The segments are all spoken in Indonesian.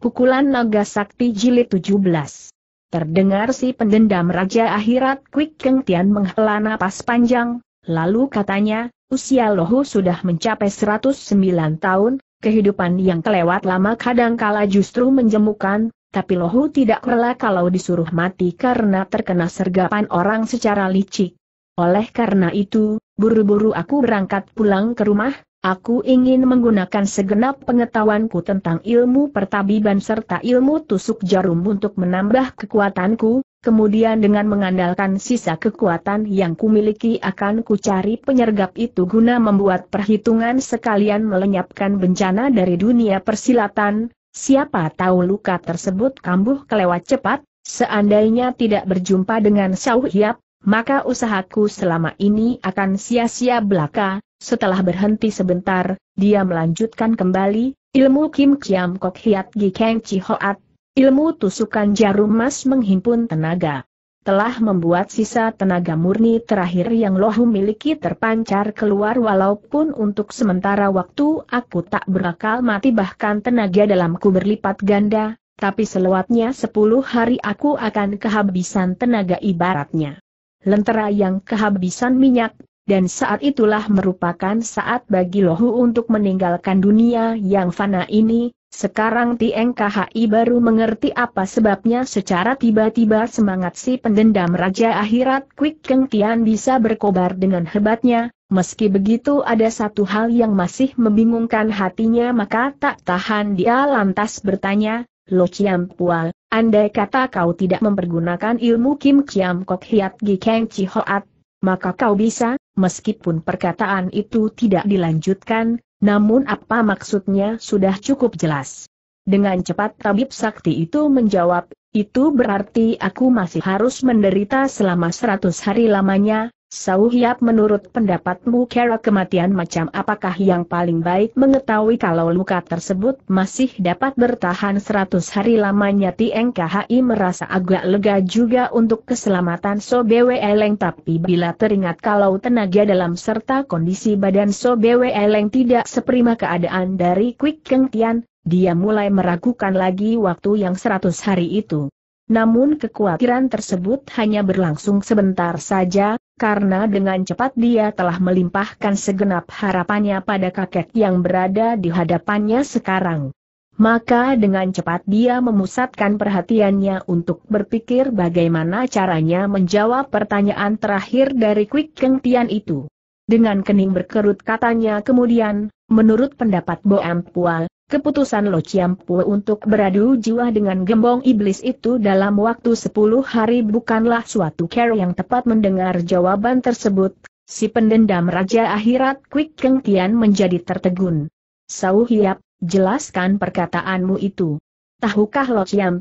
Pukulan Naga Sakti Jilid 17 Terdengar si pendendam Raja Akhirat Kwik Keng Tian menghela napas panjang, lalu katanya, usia Lohu sudah mencapai 109 tahun, kehidupan yang kelewat lama kadangkala justru menjemukan, tapi Lohu tidak rela kalau disuruh mati karena terkena sergapan orang secara licik. Oleh karena itu, buru-buru aku berangkat pulang ke rumah, aku ingin menggunakan segenap pengetahuanku tentang ilmu pertabiban serta ilmu tusuk jarum untuk menambah kekuatanku, kemudian dengan mengandalkan sisa kekuatan yang kumiliki akan kucari penyergap itu guna membuat perhitungan sekalian melenyapkan bencana dari dunia persilatan, siapa tahu luka tersebut kambuh kelewat cepat, Seandainya tidak berjumpa dengan Xiao Hiap, maka usahaku selama ini akan sia-sia belaka. Setelah berhenti sebentar, dia melanjutkan kembali, ilmu Kim Kiam Kok Hiat Gi Kang Chi Hoat, ilmu tusukan jarum emas menghimpun tenaga. Telah membuat sisa tenaga murni terakhir yang lohu miliki terpancar keluar walaupun untuk sementara waktu aku tak berakal mati bahkan tenaga dalamku berlipat ganda, tapi selewatnya sepuluh hari aku akan kehabisan tenaga ibaratnya lentera yang kehabisan minyak, dan saat itulah merupakan saat bagi Lohu untuk meninggalkan dunia yang fana ini, sekarang TNKHI baru mengerti apa sebabnya secara tiba-tiba semangat si pendendam Raja Akhirat Kwik Keng Tian bisa berkobar dengan hebatnya, meski begitu ada satu hal yang masih membingungkan hatinya maka tak tahan dia lantas bertanya, Lo Chiam Pual, andai kata kau tidak mempergunakan ilmu Kim Chiam Kok Hiat Gi Kang Chi Hoat, maka kau bisa, meskipun perkataan itu tidak dilanjutkan, namun apa maksudnya sudah cukup jelas. Dengan cepat tabib sakti itu menjawab, itu berarti aku masih harus menderita selama seratus hari lamanya, Sauhiap menurut pendapatmu kera kematian macam apakah yang paling baik mengetahui kalau luka tersebut masih dapat bertahan seratus hari lamanya Tieng merasa agak lega juga untuk keselamatan Sobewe Eleng tapi bila teringat kalau tenaga dalam serta kondisi badan Sobewe Eleng tidak seprima keadaan dari Kwik Keng Tian, dia mulai meragukan lagi waktu yang seratus hari itu. Namun kekhawatiran tersebut hanya berlangsung sebentar saja, karena dengan cepat dia telah melimpahkan segenap harapannya pada kakek yang berada di hadapannya sekarang. Maka dengan cepat dia memusatkan perhatiannya untuk berpikir bagaimana caranya menjawab pertanyaan terakhir dari Quick Keng Tian itu. Dengan kening berkerut katanya kemudian, menurut pendapat Boam Pual, Keputusan Lo Chiam Pue untuk beradu jiwa dengan gembong iblis itu dalam waktu sepuluh hari bukanlah suatu care yang tepat mendengar jawaban tersebut, si pendendam Raja Akhirat Kwik Keng Tian menjadi tertegun. Sau Hiap, jelaskan perkataanmu itu. Tahukah Lo Chiam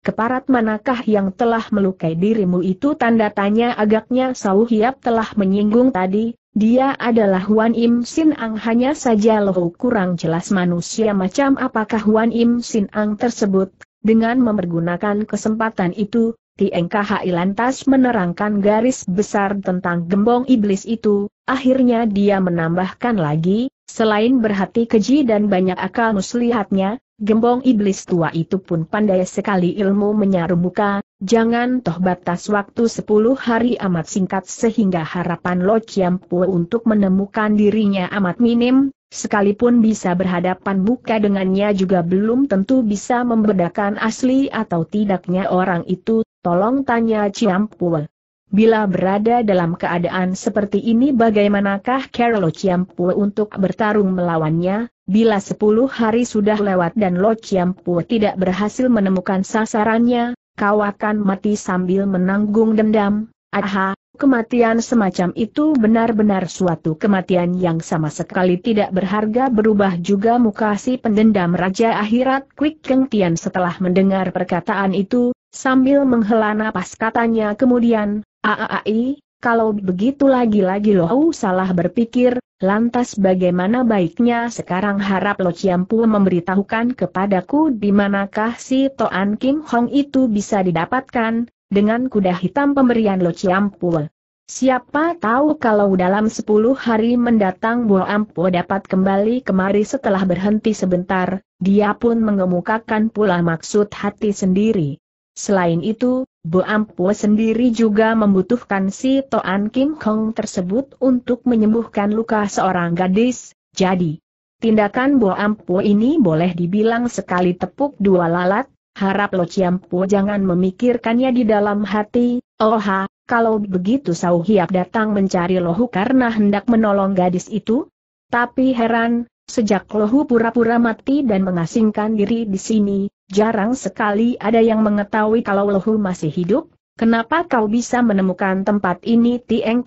keparat manakah yang telah melukai dirimu itu tanda tanya agaknya Sau Hiap telah menyinggung tadi, dia adalah Wan Im Sin Ang hanya saja loh kurang jelas manusia macam apakah Wan Im Sin Ang tersebut. Dengan mempergunakan kesempatan itu, Tieng Khai lantas menerangkan garis besar tentang gembong iblis itu, akhirnya dia menambahkan lagi, selain berhati keji dan banyak akal muslihatnya, Gembong iblis tua itu pun pandai sekali ilmu menyaru muka, jangan toh batas waktu sepuluh hari amat singkat sehingga harapan Lo Chiampu untuk menemukan dirinya amat minim, sekalipun bisa berhadapan muka dengannya juga belum tentu bisa membedakan asli atau tidaknya orang itu, tolong tanya Chiampu. Bila berada dalam keadaan seperti ini bagaimanakah Carlo Ciampue untuk bertarung melawannya, bila 10 hari sudah lewat dan Lo Ciampue tidak berhasil menemukan sasarannya, kau akan mati sambil menanggung dendam, aha, kematian semacam itu benar-benar suatu kematian yang sama sekali tidak berharga berubah juga muka si pendendam Raja Akhirat Quick Keng Tian setelah mendengar perkataan itu, Sambil menghela napas katanya kemudian, Aai, kalau begitu lagi-lagi lo salah berpikir, lantas bagaimana baiknya sekarang harap Lo Ciampu memberitahukan kepadaku di manakah si Toan Kim Hong itu bisa didapatkan, dengan kuda hitam pemberian Lo Ciampu. Siapa tahu kalau dalam 10 hari mendatang Bo Ampo dapat kembali kemari setelah berhenti sebentar, dia pun mengemukakan pula maksud hati sendiri. Selain itu, Bo Ampue sendiri juga membutuhkan si Toan Kim Kong tersebut untuk menyembuhkan luka seorang gadis, jadi tindakan Bo Ampue ini boleh dibilang sekali tepuk dua lalat, harap Lo Ciampu jangan memikirkannya di dalam hati, oha, oh kalau begitu Sau Hiap datang mencari Lohu karena hendak menolong gadis itu? Tapi heran, sejak Lohu pura-pura mati dan mengasingkan diri di sini, Jarang sekali ada yang mengetahui kalau Lehu masih hidup, Kenapa kau bisa menemukan tempat ini? Tieng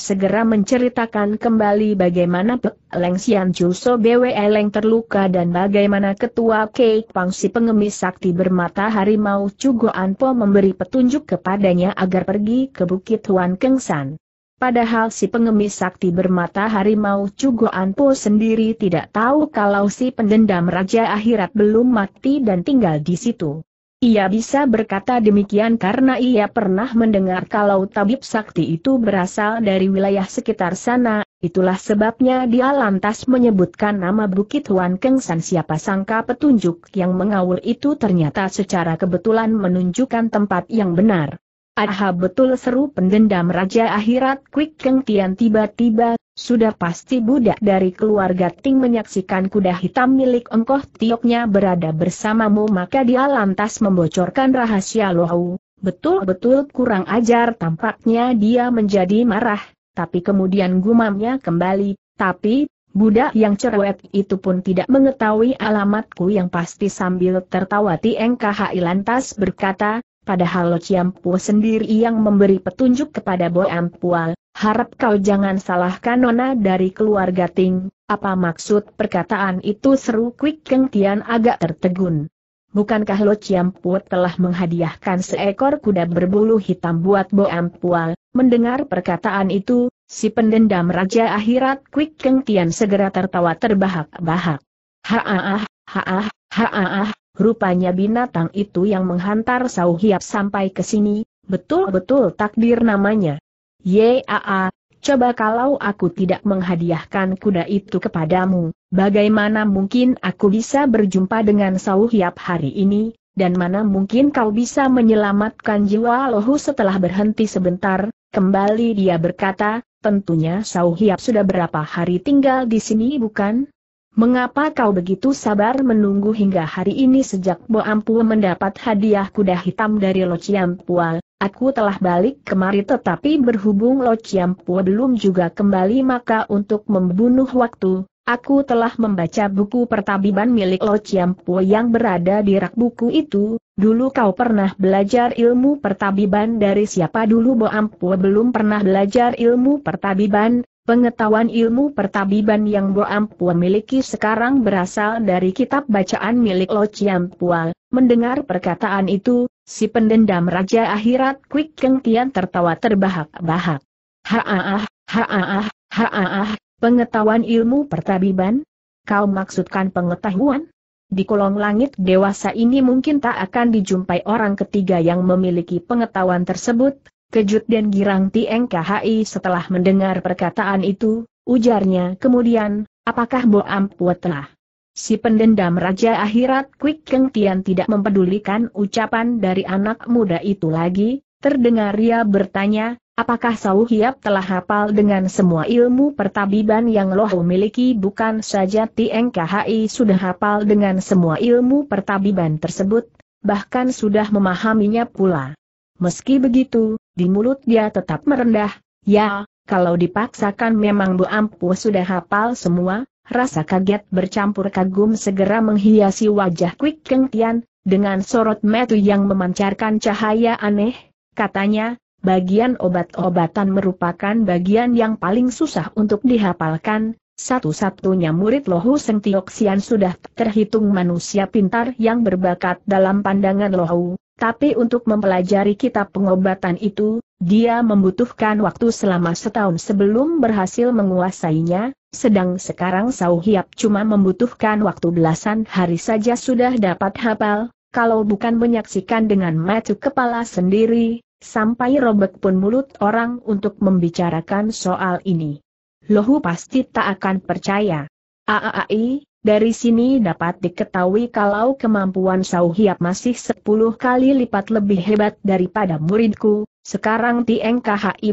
segera menceritakan kembali bagaimana Leng Xian Chuso Bwe Leng terluka dan bagaimana ketua Pang si pengemis sakti bermata harimau Chugo Anpo memberi petunjuk kepadanya agar pergi ke Bukit Huan Kengsan. Padahal si pengemis sakti bermata harimau Cugo Anpo sendiri tidak tahu kalau si pendendam Raja Akhirat belum mati dan tinggal di situ. Ia bisa berkata demikian karena ia pernah mendengar kalau tabib sakti itu berasal dari wilayah sekitar sana, itulah sebabnya dia lantas menyebutkan nama Bukit Huan San siapa sangka petunjuk yang mengawur itu ternyata secara kebetulan menunjukkan tempat yang benar. Aha betul seru pendendam Raja Akhirat Quick Keng Tian tiba-tiba, sudah pasti budak dari keluarga Ting menyaksikan kuda hitam milik engkoh tioknya berada bersamamu maka dia lantas membocorkan rahasia Lohu. Betul-betul kurang ajar tampaknya dia menjadi marah, tapi kemudian gumamnya kembali, tapi, budak yang cerewet itu pun tidak mengetahui alamatku yang pasti sambil tertawa Tieng lantas berkata, Padahal Lo Ciampu sendiri yang memberi petunjuk kepada Bo Ampual, harap kau jangan salahkan Nona dari keluarga Ting, apa maksud perkataan itu seru Kwik Keng Tian agak tertegun. Bukankah Lo Ciampu telah menghadiahkan seekor kuda berbulu hitam buat Bo Ampual? Mendengar perkataan itu, si pendendam Raja Akhirat Kwik Keng Tian segera tertawa terbahak-bahak. Haaah, haaah, haaah, Rupanya binatang itu yang menghantar Sau Hiap sampai ke sini, betul-betul takdir namanya. Yaa, coba kalau aku tidak menghadiahkan kuda itu kepadamu, bagaimana mungkin aku bisa berjumpa dengan Sau Hiap hari ini, dan mana mungkin kau bisa menyelamatkan jiwa lohu setelah berhenti sebentar, kembali dia berkata, tentunya Sau Hiap sudah berapa hari tinggal di sini bukan? Mengapa kau begitu sabar menunggu hingga hari ini sejak Bo Ampu mendapat hadiah kuda hitam dari Lo Ciampual? Aku telah balik kemari tetapi berhubung Lo Pua belum juga kembali maka untuk membunuh waktu, aku telah membaca buku pertabiban milik Lo Pua yang berada di rak buku itu, dulu kau pernah belajar ilmu pertabiban dari siapa dulu Bo Ampu belum pernah belajar ilmu pertabiban, Pengetahuan ilmu pertabiban yang Bo Ampua miliki sekarang berasal dari kitab bacaan milik Lo Pual. Mendengar perkataan itu, si pendendam Raja Akhirat Kwik Keng Tian tertawa terbahak-bahak. ha-ah, ha-ah, pengetahuan ilmu pertabiban? Kau maksudkan pengetahuan? Di kolong langit dewasa ini mungkin tak akan dijumpai orang ketiga yang memiliki pengetahuan tersebut, Kejut dan girang Tieng KHI setelah mendengar perkataan itu, ujarnya kemudian, apakah Boam Puetlah? Si pendendam Raja Akhirat Kwik Keng Tian tidak mempedulikan ucapan dari anak muda itu lagi, terdengar ia bertanya, apakah Sau Hiap telah hafal dengan semua ilmu pertabiban yang loh miliki bukan saja Tieng KHI sudah hafal dengan semua ilmu pertabiban tersebut, bahkan sudah memahaminya pula. Meski begitu, di mulut dia tetap merendah, ya, kalau dipaksakan memang Bu Ampu sudah hafal semua, rasa kaget bercampur kagum segera menghiasi wajah Kwik Keng Tian, dengan sorot metu yang memancarkan cahaya aneh, katanya, bagian obat-obatan merupakan bagian yang paling susah untuk dihafalkan, satu-satunya murid Lohu Seng Tioksian sudah terhitung manusia pintar yang berbakat dalam pandangan Lohu, tapi untuk mempelajari kitab pengobatan itu, dia membutuhkan waktu selama setahun sebelum berhasil menguasainya, sedang sekarang Sau Hiap cuma membutuhkan waktu belasan hari saja sudah dapat hafal, kalau bukan menyaksikan dengan mata kepala sendiri, sampai robek pun mulut orang untuk membicarakan soal ini. Lohu pasti tak akan percaya. Aai, dari sini dapat diketahui kalau kemampuan Sauhiap masih 10 kali lipat lebih hebat daripada muridku, sekarang Tieng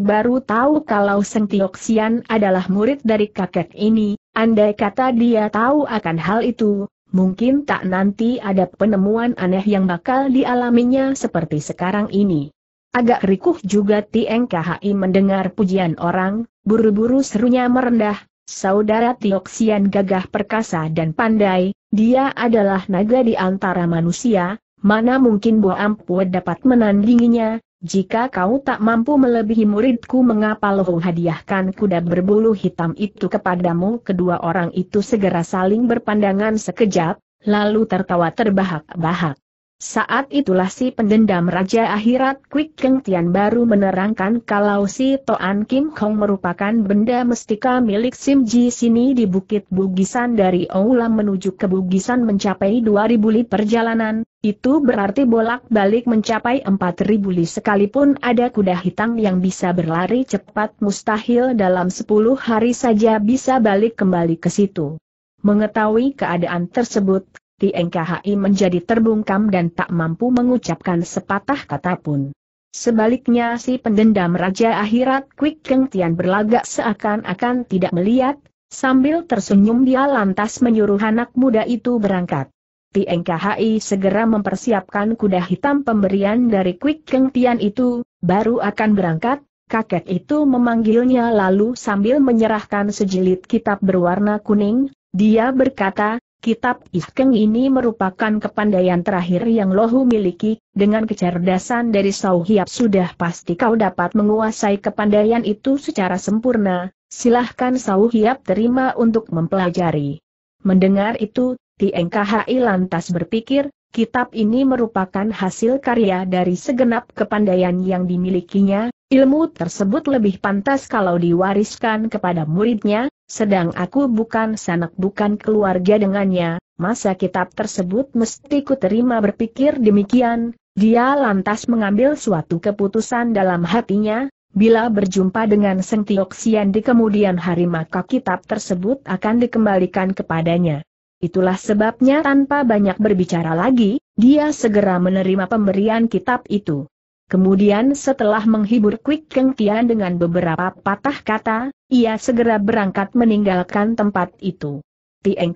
baru tahu kalau Seng Tioksian adalah murid dari kakek ini, andai kata dia tahu akan hal itu, mungkin tak nanti ada penemuan aneh yang bakal dialaminya seperti sekarang ini. Agak rikuh juga Tieng mendengar pujian orang, buru-buru serunya merendah, Saudara Tioksian gagah perkasa dan pandai, dia adalah naga di antara manusia, mana mungkin Bo Ampue dapat menandinginya, jika kau tak mampu melebihi muridku mengapa loh hadiahkan kuda berbulu hitam itu kepadamu kedua orang itu segera saling berpandangan sekejap, lalu tertawa terbahak-bahak. Saat itulah si pendendam Raja Akhirat Kwik Keng Tian baru menerangkan kalau si Toan Kim Kong merupakan benda mestika milik Sim Ji sini di Bukit Bugisan dari Oulam menuju ke Bugisan mencapai 2000 li perjalanan, itu berarti bolak-balik mencapai 4000 li sekalipun ada kuda hitam yang bisa berlari cepat mustahil dalam 10 hari saja bisa balik kembali ke situ. Mengetahui keadaan tersebut, Tieng menjadi terbungkam dan tak mampu mengucapkan sepatah kata pun. Sebaliknya si pendendam Raja Akhirat Kwik Keng Tian berlagak seakan-akan tidak melihat, sambil tersenyum dia lantas menyuruh anak muda itu berangkat. TNKHI segera mempersiapkan kuda hitam pemberian dari Kwik Keng Tian itu, baru akan berangkat, kakek itu memanggilnya lalu sambil menyerahkan sejilid kitab berwarna kuning, dia berkata, Kitab Iskeng ini merupakan kepandaian terakhir yang Lohu miliki, dengan kecerdasan dari Sau Hiap sudah pasti kau dapat menguasai kepandaian itu secara sempurna, silahkan Sau Hiap terima untuk mempelajari. Mendengar itu, Tieng KHI lantas berpikir, kitab ini merupakan hasil karya dari segenap kepandaian yang dimilikinya, Ilmu tersebut lebih pantas kalau diwariskan kepada muridnya, sedang aku bukan sanak bukan keluarga dengannya, masa kitab tersebut mesti ku terima berpikir demikian, dia lantas mengambil suatu keputusan dalam hatinya, bila berjumpa dengan Seng di kemudian hari maka kitab tersebut akan dikembalikan kepadanya. Itulah sebabnya tanpa banyak berbicara lagi, dia segera menerima pemberian kitab itu. Kemudian setelah menghibur Kwik Keng Tian dengan beberapa patah kata, ia segera berangkat meninggalkan tempat itu. Tieng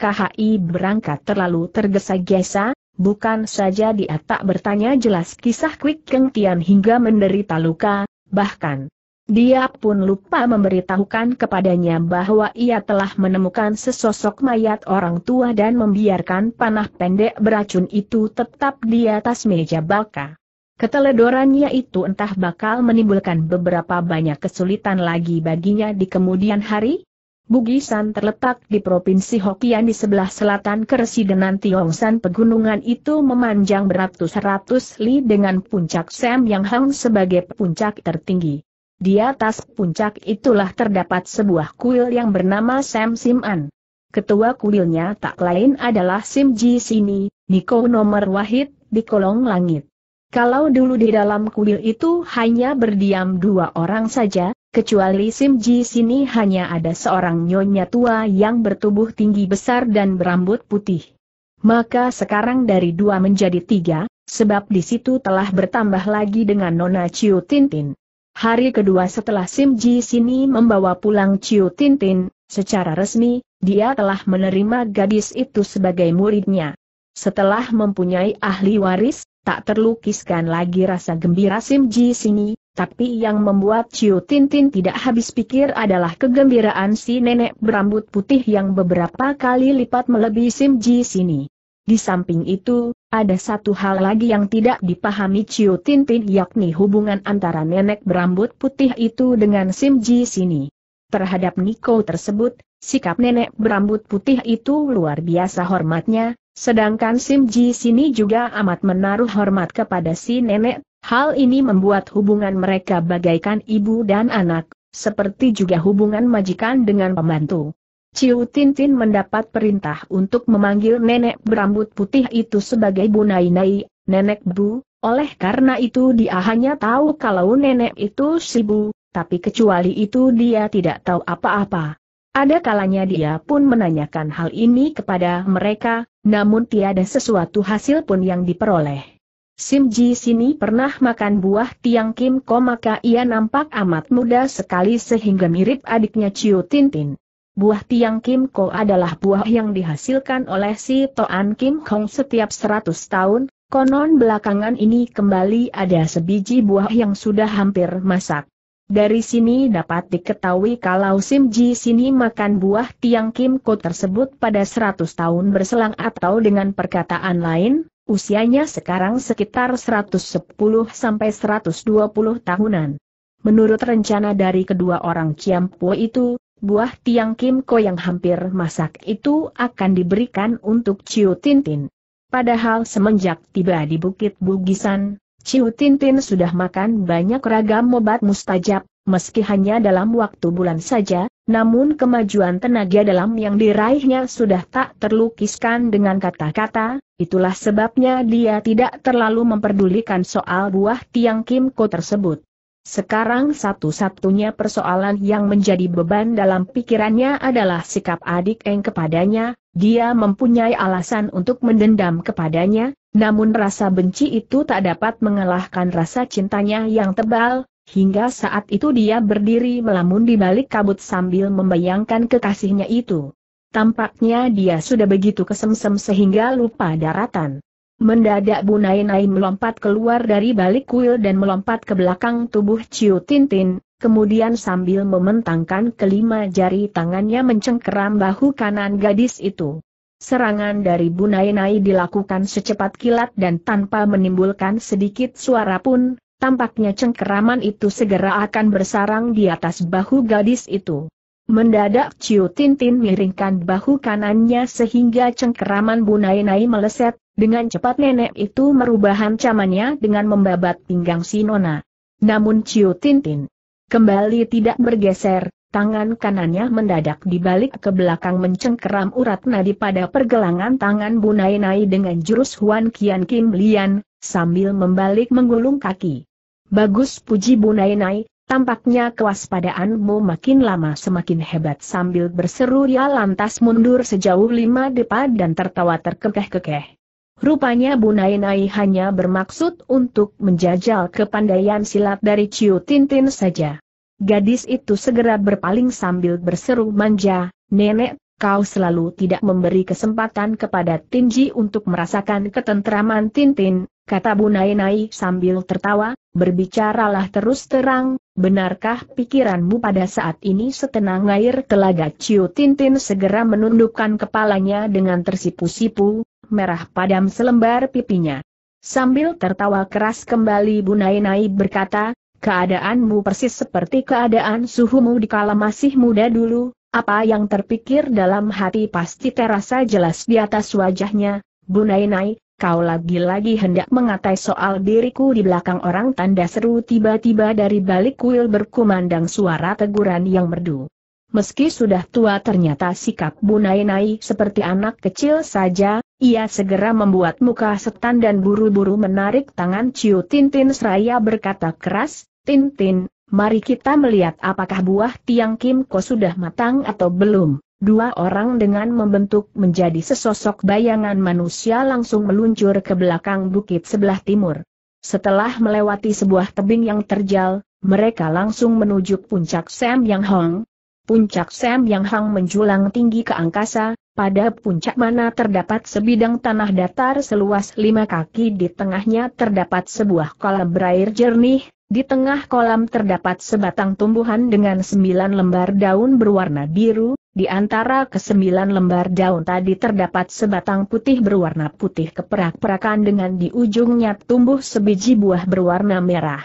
berangkat terlalu tergesa-gesa, bukan saja dia tak bertanya jelas kisah Kwik Keng Tian hingga menderita luka, bahkan dia pun lupa memberitahukan kepadanya bahwa ia telah menemukan sesosok mayat orang tua dan membiarkan panah pendek beracun itu tetap di atas meja baka. Keteledorannya itu entah bakal menimbulkan beberapa banyak kesulitan lagi baginya di kemudian hari. Bugisan terletak di Provinsi Hokian di sebelah selatan keresidenan Tiongsan pegunungan itu memanjang beratus-ratus li dengan puncak Sam Yang Hang sebagai puncak tertinggi. Di atas puncak itulah terdapat sebuah kuil yang bernama Sam Sim An. Ketua kuilnya tak lain adalah Sim Ji Sini, Niko nomor Wahid, di kolong langit. Kalau dulu di dalam kuil itu hanya berdiam dua orang saja, kecuali Sim Ji sini hanya ada seorang nyonya tua yang bertubuh tinggi besar dan berambut putih. Maka sekarang dari dua menjadi tiga, sebab di situ telah bertambah lagi dengan Nona Chiu Tintin. Hari kedua setelah Sim Ji sini membawa pulang Chiu Tintin, secara resmi, dia telah menerima gadis itu sebagai muridnya. Setelah mempunyai ahli waris, tak terlukiskan lagi rasa gembira Sim Ji sini, tapi yang membuat Ciu Tintin tidak habis pikir adalah kegembiraan si nenek berambut putih yang beberapa kali lipat melebihi Sim Ji sini. Di samping itu, ada satu hal lagi yang tidak dipahami Ciu Tintin yakni hubungan antara nenek berambut putih itu dengan Sim Ji sini. Terhadap Niko tersebut, sikap nenek berambut putih itu luar biasa hormatnya, Sedangkan Sim Ji sini juga amat menaruh hormat kepada si nenek, hal ini membuat hubungan mereka bagaikan ibu dan anak, seperti juga hubungan majikan dengan pembantu. Ciu Tintin mendapat perintah untuk memanggil nenek berambut putih itu sebagai Bu bunai-nai, nenek Bu, oleh karena itu dia hanya tahu kalau nenek itu si Bu, tapi kecuali itu dia tidak tahu apa-apa. Ada kalanya dia pun menanyakan hal ini kepada mereka, namun tiada sesuatu hasil pun yang diperoleh. Sim Ji sini pernah makan buah tiang Kim Ko maka ia nampak amat muda sekali sehingga mirip adiknya Chiu Tintin. Buah tiang Kim Ko adalah buah yang dihasilkan oleh si Toan Kim Kong setiap 100 tahun, konon belakangan ini kembali ada sebiji buah yang sudah hampir masak. Dari sini dapat diketahui kalau Sim Ji sini makan buah tiang Kim Ko tersebut pada 100 tahun berselang atau dengan perkataan lain, usianya sekarang sekitar 110 120 tahunan. Menurut rencana dari kedua orang Po itu, buah tiang Kim Ko yang hampir masak itu akan diberikan untuk Ciu Tintin. Padahal semenjak tiba di Bukit Bugisan, Ciu Tintin sudah makan banyak ragam obat mustajab, meski hanya dalam waktu bulan saja, namun kemajuan tenaga dalam yang diraihnya sudah tak terlukiskan dengan kata-kata, itulah sebabnya dia tidak terlalu memperdulikan soal buah tiang Kim Ko tersebut. Sekarang satu-satunya persoalan yang menjadi beban dalam pikirannya adalah sikap adik Eng kepadanya, dia mempunyai alasan untuk mendendam kepadanya, namun rasa benci itu tak dapat mengalahkan rasa cintanya yang tebal, hingga saat itu dia berdiri melamun di balik kabut sambil membayangkan kekasihnya itu. Tampaknya dia sudah begitu kesemsem sehingga lupa daratan. Mendadak Bunai Nai melompat keluar dari balik kuil dan melompat ke belakang tubuh Ciu Tintin, kemudian sambil mementangkan kelima jari tangannya mencengkeram bahu kanan gadis itu. Serangan dari Bunai Nai dilakukan secepat kilat dan tanpa menimbulkan sedikit suara pun, tampaknya cengkeraman itu segera akan bersarang di atas bahu gadis itu. Mendadak Ciu Tintin miringkan bahu kanannya sehingga cengkeraman Bunainai meleset, dengan cepat nenek itu merubah hancamannya dengan membabat pinggang Sinona. Namun Ciu Tintin kembali tidak bergeser, tangan kanannya mendadak dibalik ke belakang mencengkeram urat nadi pada pergelangan tangan Bunainai dengan jurus Huan Kian Kim Lian, sambil membalik menggulung kaki. Bagus puji Bunainai, Tampaknya kewaspadaanmu makin lama semakin hebat sambil berseru dia ya lantas mundur sejauh lima depa dan tertawa terkekeh-kekeh. Rupanya Bu Nainai hanya bermaksud untuk menjajal kepandaian silat dari Ciu Tintin saja. Gadis itu segera berpaling sambil berseru manja, Nenek, kau selalu tidak memberi kesempatan kepada Tinji untuk merasakan ketentraman Tintin, kata Bu nai sambil tertawa, berbicaralah terus terang, benarkah pikiranmu pada saat ini setenang air telaga Ciu Tintin segera menundukkan kepalanya dengan tersipu-sipu, merah padam selembar pipinya. Sambil tertawa keras kembali Bu nai berkata, keadaanmu persis seperti keadaan suhumu di kala masih muda dulu, apa yang terpikir dalam hati pasti terasa jelas di atas wajahnya, Bu Nai, kau lagi-lagi hendak mengatai soal diriku di belakang orang tanda seru tiba-tiba dari balik kuil berkumandang suara teguran yang merdu. Meski sudah tua ternyata sikap bunai-nai seperti anak kecil saja, ia segera membuat muka setan dan buru-buru menarik tangan Ciu Tintin seraya berkata keras, Tintin, mari kita melihat apakah buah tiang kim Ko sudah matang atau belum. Dua orang dengan membentuk menjadi sesosok bayangan manusia langsung meluncur ke belakang bukit sebelah timur. Setelah melewati sebuah tebing yang terjal, mereka langsung menuju puncak Sam Yang Hong. Puncak Sam Yang Hong menjulang tinggi ke angkasa, pada puncak mana terdapat sebidang tanah datar seluas lima kaki di tengahnya terdapat sebuah kolam berair jernih, di tengah kolam terdapat sebatang tumbuhan dengan sembilan lembar daun berwarna biru, di antara kesembilan lembar daun tadi terdapat sebatang putih berwarna putih keperak-perakan dengan di ujungnya tumbuh sebiji buah berwarna merah.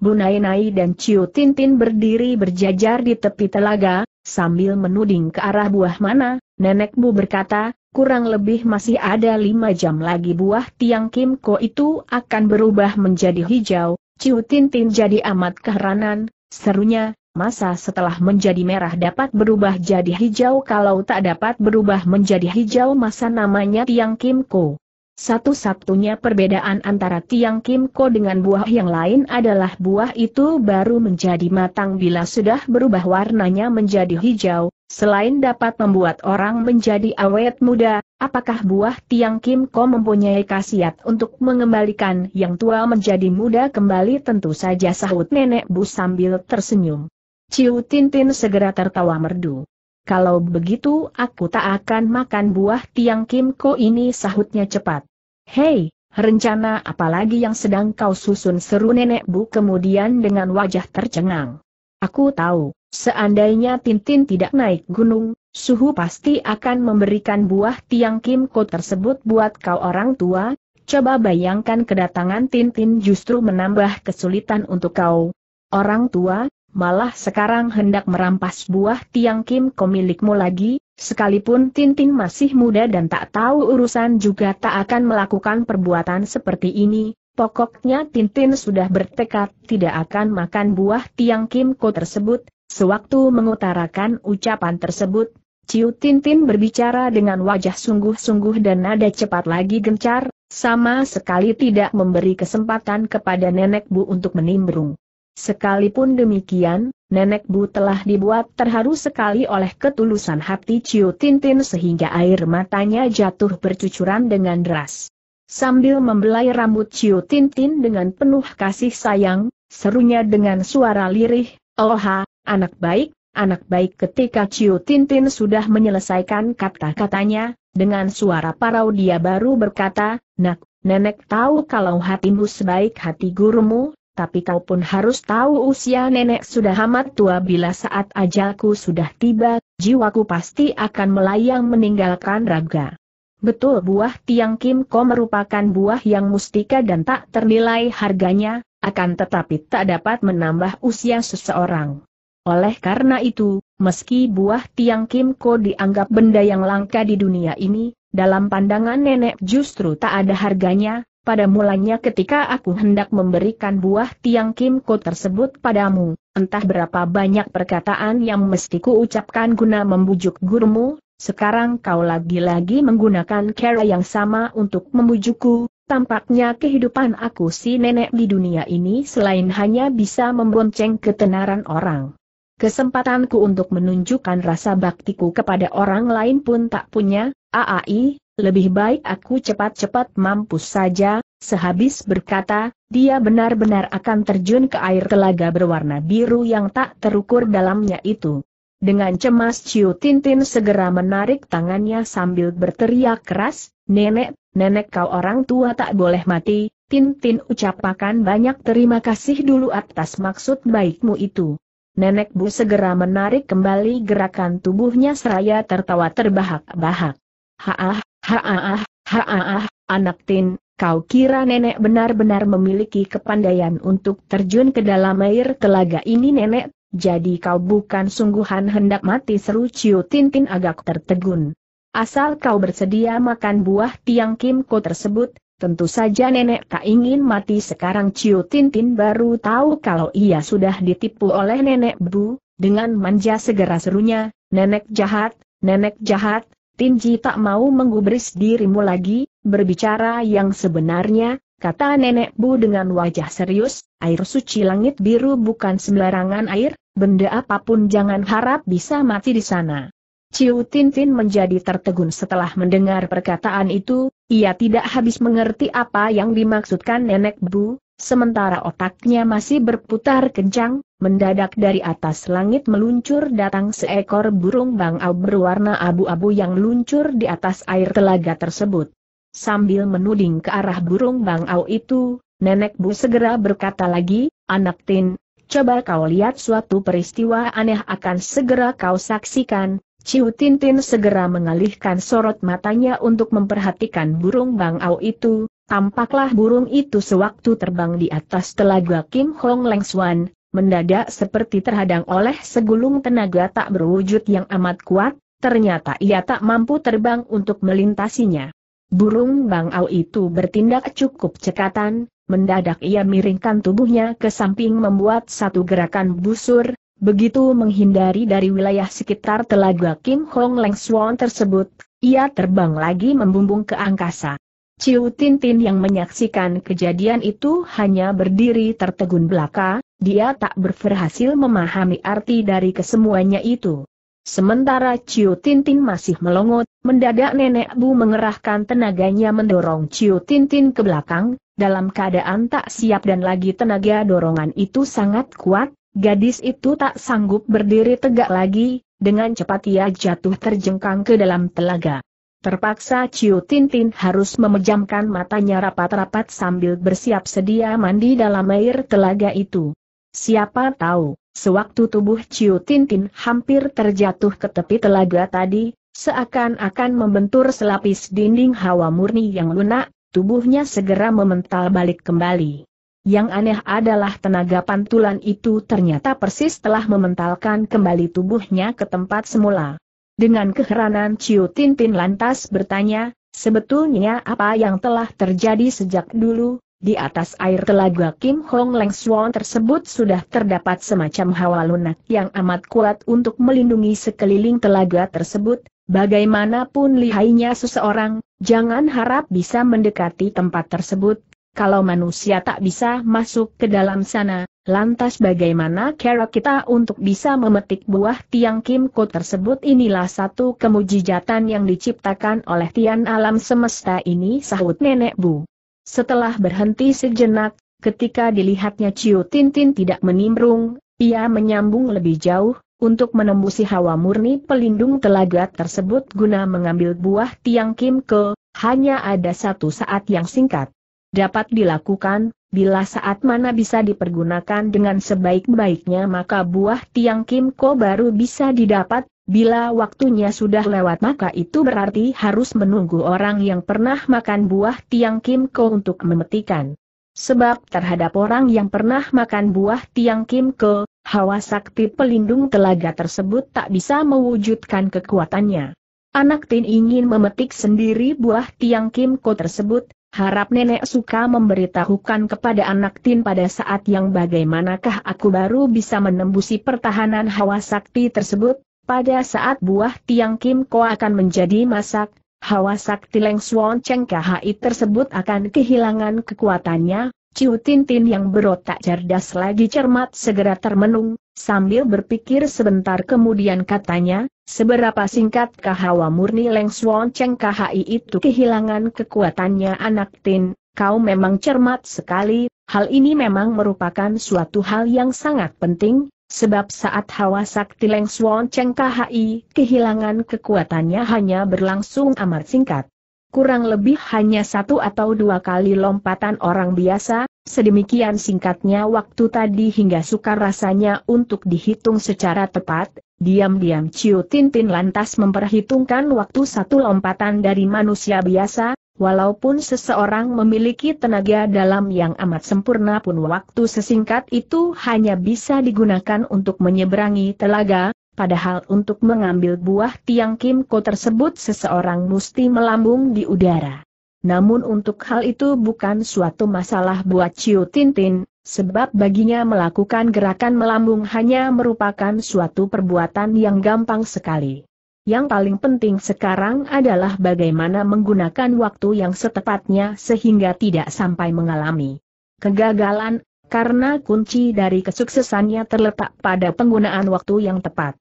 Bunainai dan Ciu Tintin berdiri berjajar di tepi telaga, sambil menuding ke arah buah mana, Nenek Bu berkata, kurang lebih masih ada lima jam lagi buah tiang Kim Ko itu akan berubah menjadi hijau, Ciu Tintin jadi amat keheranan, serunya, masa setelah menjadi merah dapat berubah jadi hijau kalau tak dapat berubah menjadi hijau masa namanya Tiang Kim Ko. Satu-satunya perbedaan antara tiang Kim Ko dengan buah yang lain adalah buah itu baru menjadi matang bila sudah berubah warnanya menjadi hijau, selain dapat membuat orang menjadi awet muda, apakah buah tiang Kim Ko mempunyai khasiat untuk mengembalikan yang tua menjadi muda kembali tentu saja sahut nenek bu sambil tersenyum. Ciu Tintin segera tertawa merdu. Kalau begitu aku tak akan makan buah tiang Kimko ini sahutnya cepat. Hei, rencana apalagi yang sedang kau susun seru nenek bu kemudian dengan wajah tercengang. Aku tahu, seandainya Tintin tidak naik gunung, suhu pasti akan memberikan buah tiang Kimko tersebut buat kau orang tua, coba bayangkan kedatangan Tintin justru menambah kesulitan untuk kau. Orang tua, malah sekarang hendak merampas buah tiang Kim Ko lagi, sekalipun Tintin masih muda dan tak tahu urusan juga tak akan melakukan perbuatan seperti ini, pokoknya Tintin sudah bertekad tidak akan makan buah tiang Kim Ko tersebut, sewaktu mengutarakan ucapan tersebut, Ciu Tintin berbicara dengan wajah sungguh-sungguh dan nada cepat lagi gencar, sama sekali tidak memberi kesempatan kepada nenek Bu untuk menimbrung. Sekalipun demikian, Nenek Bu telah dibuat terharu sekali oleh ketulusan hati Ciu Tintin sehingga air matanya jatuh bercucuran dengan deras. Sambil membelai rambut Ciu Tintin dengan penuh kasih sayang, serunya dengan suara lirih, "Oha, anak baik, anak baik ketika Ciu Tintin sudah menyelesaikan kata-katanya, dengan suara parau dia baru berkata, Nak, Nenek tahu kalau hatimu sebaik hati gurumu, tapi kau pun harus tahu usia nenek sudah amat tua bila saat ajalku sudah tiba, jiwaku pasti akan melayang meninggalkan raga. Betul buah tiang kim ko merupakan buah yang mustika dan tak ternilai harganya, akan tetapi tak dapat menambah usia seseorang. Oleh karena itu, meski buah tiang kim ko dianggap benda yang langka di dunia ini, dalam pandangan nenek justru tak ada harganya, pada mulanya ketika aku hendak memberikan buah tiang kim Ko tersebut padamu, entah berapa banyak perkataan yang mestiku ucapkan guna membujuk gurumu, sekarang kau lagi-lagi menggunakan cara yang sama untuk membujukku, tampaknya kehidupan aku si nenek di dunia ini selain hanya bisa membonceng ketenaran orang. Kesempatanku untuk menunjukkan rasa baktiku kepada orang lain pun tak punya, AAI, lebih baik aku cepat-cepat mampus saja, sehabis berkata, dia benar-benar akan terjun ke air telaga berwarna biru yang tak terukur dalamnya itu. Dengan cemas Ciu Tintin segera menarik tangannya sambil berteriak keras, Nenek, nenek kau orang tua tak boleh mati, Tintin ucapkan banyak terima kasih dulu atas maksud baikmu itu. Nenek Bu segera menarik kembali gerakan tubuhnya seraya tertawa terbahak-bahak. Haah, Haah, haah, anak tin, kau kira nenek benar-benar memiliki kepandaian untuk terjun ke dalam air telaga ini nenek, jadi kau bukan sungguhan hendak mati seru Ciu Tintin agak tertegun. Asal kau bersedia makan buah tiang kimko tersebut, tentu saja nenek tak ingin mati sekarang Ciu Tintin baru tahu kalau ia sudah ditipu oleh nenek Bu, dengan manja segera serunya, nenek jahat, nenek jahat, Tinji tak mau menggubris dirimu lagi, berbicara yang sebenarnya, kata nenek Bu dengan wajah serius, air suci langit biru bukan sembarangan air, benda apapun jangan harap bisa mati di sana. Ciu Tintin menjadi tertegun setelah mendengar perkataan itu, ia tidak habis mengerti apa yang dimaksudkan nenek Bu, Sementara otaknya masih berputar kencang, mendadak dari atas langit meluncur datang seekor burung bangau berwarna abu-abu yang luncur di atas air telaga tersebut. Sambil menuding ke arah burung bangau itu, Nenek Bu segera berkata lagi, Anak Tin, coba kau lihat suatu peristiwa aneh akan segera kau saksikan, Ciu Tintin segera mengalihkan sorot matanya untuk memperhatikan burung bangau itu, Tampaklah burung itu sewaktu terbang di atas telaga Kim Hong Leng Suan, mendadak seperti terhadang oleh segulung tenaga tak berwujud yang amat kuat, ternyata ia tak mampu terbang untuk melintasinya. Burung bangau itu bertindak cukup cekatan, mendadak ia miringkan tubuhnya ke samping membuat satu gerakan busur, begitu menghindari dari wilayah sekitar telaga Kim Hong Leng Swan tersebut, ia terbang lagi membumbung ke angkasa. Ciu Tintin yang menyaksikan kejadian itu hanya berdiri tertegun belaka, dia tak berhasil memahami arti dari kesemuanya itu. Sementara Ciu Tintin masih melongot, mendadak Nenek Bu mengerahkan tenaganya mendorong Ciu Tintin ke belakang, dalam keadaan tak siap dan lagi tenaga dorongan itu sangat kuat, gadis itu tak sanggup berdiri tegak lagi, dengan cepat ia jatuh terjengkang ke dalam telaga. Terpaksa Ciu Tintin harus memejamkan matanya rapat-rapat sambil bersiap sedia mandi dalam air telaga itu. Siapa tahu, sewaktu tubuh Ciu Tintin hampir terjatuh ke tepi telaga tadi, seakan-akan membentur selapis dinding hawa murni yang lunak, tubuhnya segera memental balik kembali. Yang aneh adalah tenaga pantulan itu ternyata persis telah mementalkan kembali tubuhnya ke tempat semula. Dengan keheranan Ciu Tin lantas bertanya, sebetulnya apa yang telah terjadi sejak dulu, di atas air telaga Kim Hong Leng Swan tersebut sudah terdapat semacam hawa lunak yang amat kuat untuk melindungi sekeliling telaga tersebut, bagaimanapun lihainya seseorang, jangan harap bisa mendekati tempat tersebut, kalau manusia tak bisa masuk ke dalam sana, lantas bagaimana cara kita untuk bisa memetik buah tiang kimko tersebut inilah satu kemujijatan yang diciptakan oleh tian alam semesta ini sahut nenek bu. Setelah berhenti sejenak, ketika dilihatnya Ciu Tintin tidak menimbrung, ia menyambung lebih jauh, untuk menembusi hawa murni pelindung telaga tersebut guna mengambil buah tiang kimko. hanya ada satu saat yang singkat dapat dilakukan, bila saat mana bisa dipergunakan dengan sebaik-baiknya maka buah tiang kimko baru bisa didapat, bila waktunya sudah lewat maka itu berarti harus menunggu orang yang pernah makan buah tiang kimko untuk memetikan. Sebab terhadap orang yang pernah makan buah tiang kimko, hawa sakti pelindung telaga tersebut tak bisa mewujudkan kekuatannya. Anak Tin ingin memetik sendiri buah tiang kimko tersebut, harap nenek suka memberitahukan kepada anak tin pada saat yang bagaimanakah aku baru bisa menembusi pertahanan hawa sakti tersebut, pada saat buah tiang Kim Ko akan menjadi masak, hawa sakti Leng suon Cheng KHI tersebut akan kehilangan kekuatannya, Ciu Tintin yang berotak cerdas lagi cermat segera termenung, sambil berpikir sebentar kemudian katanya, seberapa singkatkah hawa murni Leng Suan Cheng KHI itu kehilangan kekuatannya anak Tin, kau memang cermat sekali, hal ini memang merupakan suatu hal yang sangat penting, Sebab saat hawa sakti Leng Suan Cheng KHI kehilangan kekuatannya hanya berlangsung amat singkat kurang lebih hanya satu atau dua kali lompatan orang biasa, sedemikian singkatnya waktu tadi hingga sukar rasanya untuk dihitung secara tepat, diam-diam Ciu Tintin lantas memperhitungkan waktu satu lompatan dari manusia biasa, walaupun seseorang memiliki tenaga dalam yang amat sempurna pun waktu sesingkat itu hanya bisa digunakan untuk menyeberangi telaga, Padahal untuk mengambil buah tiang kim Ko tersebut seseorang mesti melambung di udara. Namun untuk hal itu bukan suatu masalah buat Ciu Tintin, sebab baginya melakukan gerakan melambung hanya merupakan suatu perbuatan yang gampang sekali. Yang paling penting sekarang adalah bagaimana menggunakan waktu yang setepatnya sehingga tidak sampai mengalami kegagalan, karena kunci dari kesuksesannya terletak pada penggunaan waktu yang tepat.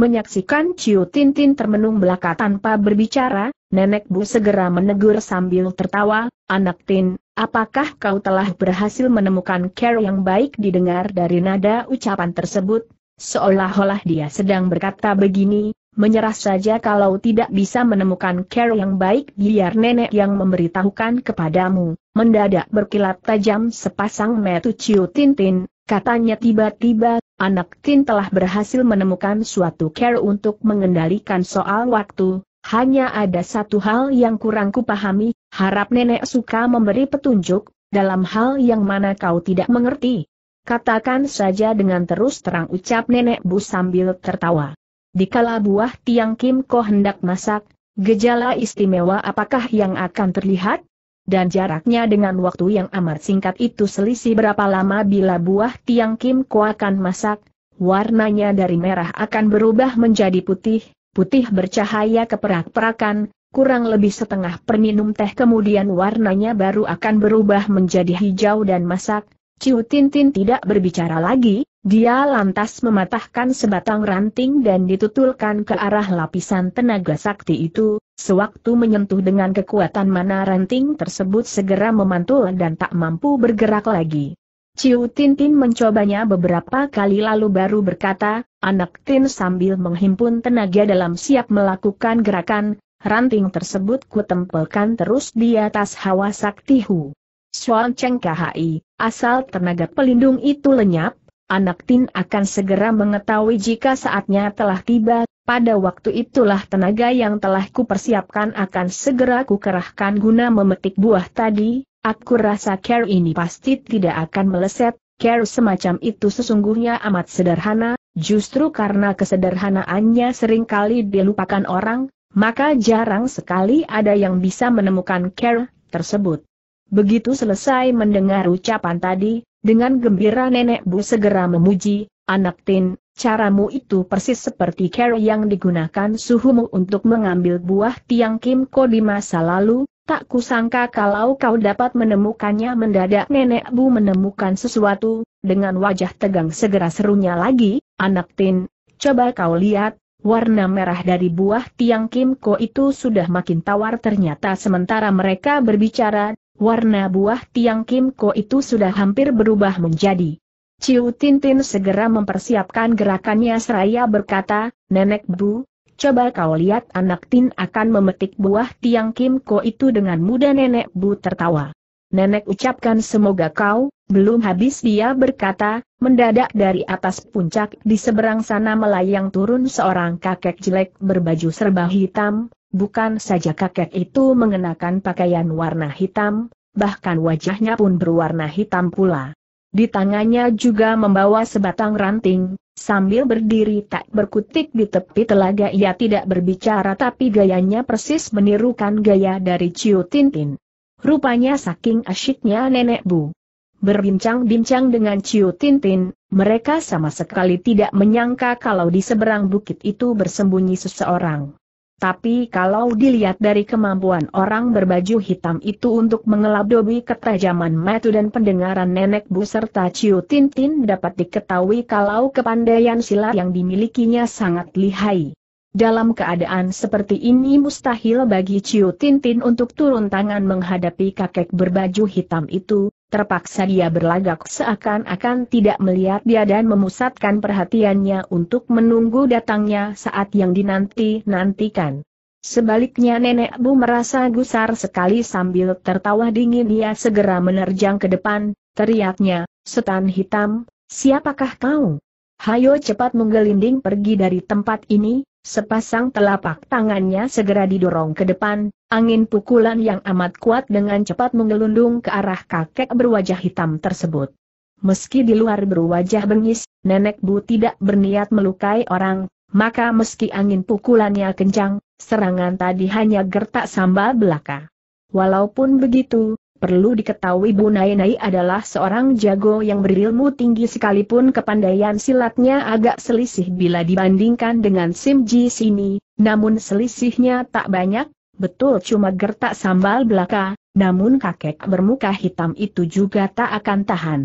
Menyaksikan Ciu Tintin termenung belaka tanpa berbicara, Nenek Bu segera menegur sambil tertawa, Anak Tin, apakah kau telah berhasil menemukan care yang baik didengar dari nada ucapan tersebut? Seolah-olah dia sedang berkata begini, menyerah saja kalau tidak bisa menemukan care yang baik biar nenek yang memberitahukan kepadamu. Mendadak berkilat tajam sepasang metu Ciu Tintin, Katanya tiba-tiba, anak Tin telah berhasil menemukan suatu care untuk mengendalikan soal waktu, hanya ada satu hal yang kurang kupahami, harap nenek suka memberi petunjuk, dalam hal yang mana kau tidak mengerti. Katakan saja dengan terus terang ucap nenek Bu sambil tertawa. Dikala buah tiang Kim Ko hendak masak, gejala istimewa apakah yang akan terlihat? dan jaraknya dengan waktu yang amat singkat itu selisih berapa lama bila buah tiang Kim ku akan masak, warnanya dari merah akan berubah menjadi putih, putih bercahaya keperak-perakan, kurang lebih setengah perminum teh kemudian warnanya baru akan berubah menjadi hijau dan masak, Ciu Tintin tidak berbicara lagi, dia lantas mematahkan sebatang ranting dan ditutulkan ke arah lapisan tenaga sakti itu, sewaktu menyentuh dengan kekuatan mana ranting tersebut segera memantul dan tak mampu bergerak lagi. Ciu Tintin mencobanya beberapa kali lalu baru berkata, anak Tin sambil menghimpun tenaga dalam siap melakukan gerakan, ranting tersebut kutempelkan terus di atas hawa sakti Hu. Suan Cheng KHI, asal tenaga pelindung itu lenyap, anak Tin akan segera mengetahui jika saatnya telah tiba, pada waktu itulah tenaga yang telah kupersiapkan akan segera kukerahkan guna memetik buah tadi, aku rasa care ini pasti tidak akan meleset, care semacam itu sesungguhnya amat sederhana, justru karena kesederhanaannya seringkali dilupakan orang, maka jarang sekali ada yang bisa menemukan care tersebut. Begitu selesai mendengar ucapan tadi, dengan gembira Nenek Bu segera memuji, anak Tin, caramu itu persis seperti cara yang digunakan suhumu untuk mengambil buah tiang Kimko di masa lalu, tak kusangka kalau kau dapat menemukannya mendadak Nenek Bu menemukan sesuatu, dengan wajah tegang segera serunya lagi, anak Tin, coba kau lihat, Warna merah dari buah tiang Kimko itu sudah makin tawar ternyata sementara mereka berbicara, warna buah tiang Kim Ko itu sudah hampir berubah menjadi. Ciu Tintin segera mempersiapkan gerakannya seraya berkata, Nenek Bu, coba kau lihat anak Tin akan memetik buah tiang Kim Ko itu dengan mudah Nenek Bu tertawa. Nenek ucapkan semoga kau, belum habis dia berkata, mendadak dari atas puncak di seberang sana melayang turun seorang kakek jelek berbaju serba hitam, Bukan saja kakek itu mengenakan pakaian warna hitam, bahkan wajahnya pun berwarna hitam pula. Di tangannya juga membawa sebatang ranting, sambil berdiri tak berkutik di tepi telaga ia tidak berbicara tapi gayanya persis menirukan gaya dari Ciu Tintin. Rupanya saking asyiknya nenek Bu. Berbincang-bincang dengan Ciu Tintin, mereka sama sekali tidak menyangka kalau di seberang bukit itu bersembunyi seseorang. Tapi kalau dilihat dari kemampuan orang berbaju hitam itu untuk mengelabui ketajaman mata dan pendengaran nenek Bu serta Ciu Tintin dapat diketahui kalau kepandaian silat yang dimilikinya sangat lihai. Dalam keadaan seperti ini mustahil bagi Ciu Tintin untuk turun tangan menghadapi kakek berbaju hitam itu, terpaksa dia berlagak seakan-akan tidak melihat dia dan memusatkan perhatiannya untuk menunggu datangnya saat yang dinanti-nantikan. Sebaliknya nenek Bu merasa gusar sekali sambil tertawa dingin ia segera menerjang ke depan, teriaknya, setan hitam, siapakah kau? Hayo cepat menggelinding pergi dari tempat ini, Sepasang telapak tangannya segera didorong ke depan, angin pukulan yang amat kuat dengan cepat mengelundung ke arah kakek berwajah hitam tersebut. Meski di luar berwajah bengis, Nenek Bu tidak berniat melukai orang, maka meski angin pukulannya kencang, serangan tadi hanya gertak sambal belaka. Walaupun begitu, Perlu diketahui Bu Nainai adalah seorang jago yang berilmu tinggi sekalipun kepandaian silatnya agak selisih bila dibandingkan dengan Sim Ji Sini, namun selisihnya tak banyak, betul cuma gertak sambal belaka, namun kakek bermuka hitam itu juga tak akan tahan.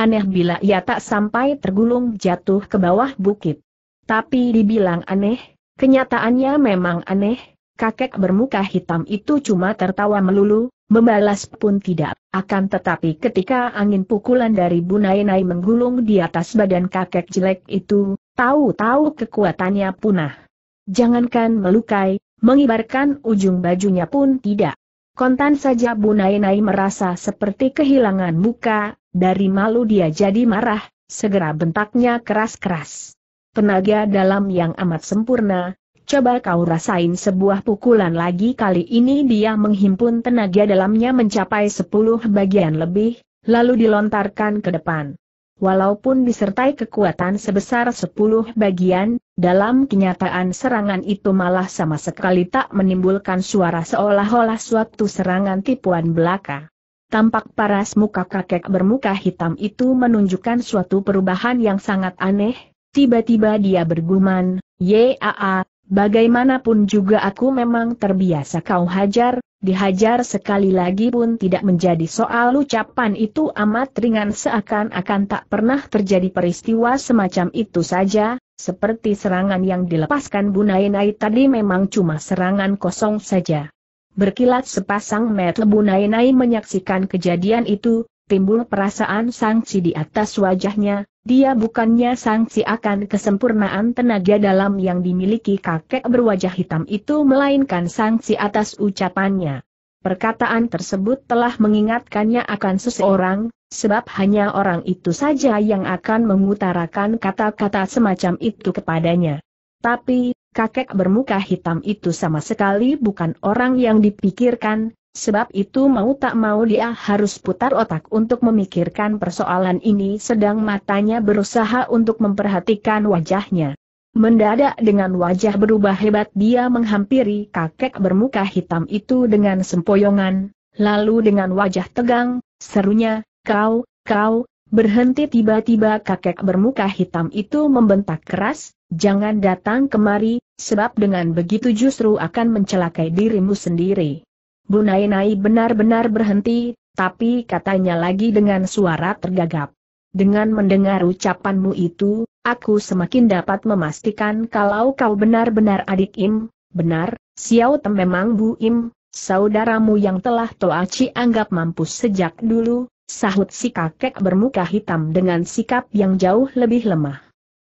Aneh bila ia tak sampai tergulung jatuh ke bawah bukit. Tapi dibilang aneh, kenyataannya memang aneh, kakek bermuka hitam itu cuma tertawa melulu, Membalas pun tidak, akan tetapi ketika angin pukulan dari Bunainai menggulung di atas badan kakek jelek itu, tahu-tahu kekuatannya punah. Jangankan melukai, mengibarkan ujung bajunya pun tidak. Kontan saja Bunainai merasa seperti kehilangan muka, dari malu dia jadi marah, segera bentaknya keras-keras. Tenaga dalam yang amat sempurna, coba kau rasain sebuah pukulan lagi kali ini dia menghimpun tenaga dalamnya mencapai sepuluh bagian lebih, lalu dilontarkan ke depan. Walaupun disertai kekuatan sebesar sepuluh bagian, dalam kenyataan serangan itu malah sama sekali tak menimbulkan suara seolah-olah suatu serangan tipuan belaka. Tampak paras muka kakek bermuka hitam itu menunjukkan suatu perubahan yang sangat aneh, tiba-tiba dia bergumam, Yaa, Bagaimanapun juga aku memang terbiasa kau hajar, dihajar sekali lagi pun tidak menjadi soal ucapan itu amat ringan seakan-akan tak pernah terjadi peristiwa semacam itu saja, seperti serangan yang dilepaskan Bunainai tadi memang cuma serangan kosong saja. Berkilat sepasang mata Bunainai menyaksikan kejadian itu, timbul perasaan sangsi di atas wajahnya, dia bukannya sangsi akan kesempurnaan tenaga dalam yang dimiliki kakek berwajah hitam itu melainkan sangsi atas ucapannya. Perkataan tersebut telah mengingatkannya akan seseorang, sebab hanya orang itu saja yang akan mengutarakan kata-kata semacam itu kepadanya. Tapi, kakek bermuka hitam itu sama sekali bukan orang yang dipikirkan, Sebab itu mau tak mau dia harus putar otak untuk memikirkan persoalan ini sedang matanya berusaha untuk memperhatikan wajahnya. Mendadak dengan wajah berubah hebat dia menghampiri kakek bermuka hitam itu dengan sempoyongan, lalu dengan wajah tegang, serunya, kau, kau, berhenti tiba-tiba kakek bermuka hitam itu membentak keras, jangan datang kemari, sebab dengan begitu justru akan mencelakai dirimu sendiri. Bu Nai benar-benar berhenti, tapi katanya lagi dengan suara tergagap. Dengan mendengar ucapanmu itu, aku semakin dapat memastikan kalau kau benar-benar adik Im, benar, Xiao Tem memang Bu Im, saudaramu yang telah Toaci anggap mampus sejak dulu, sahut si kakek bermuka hitam dengan sikap yang jauh lebih lemah.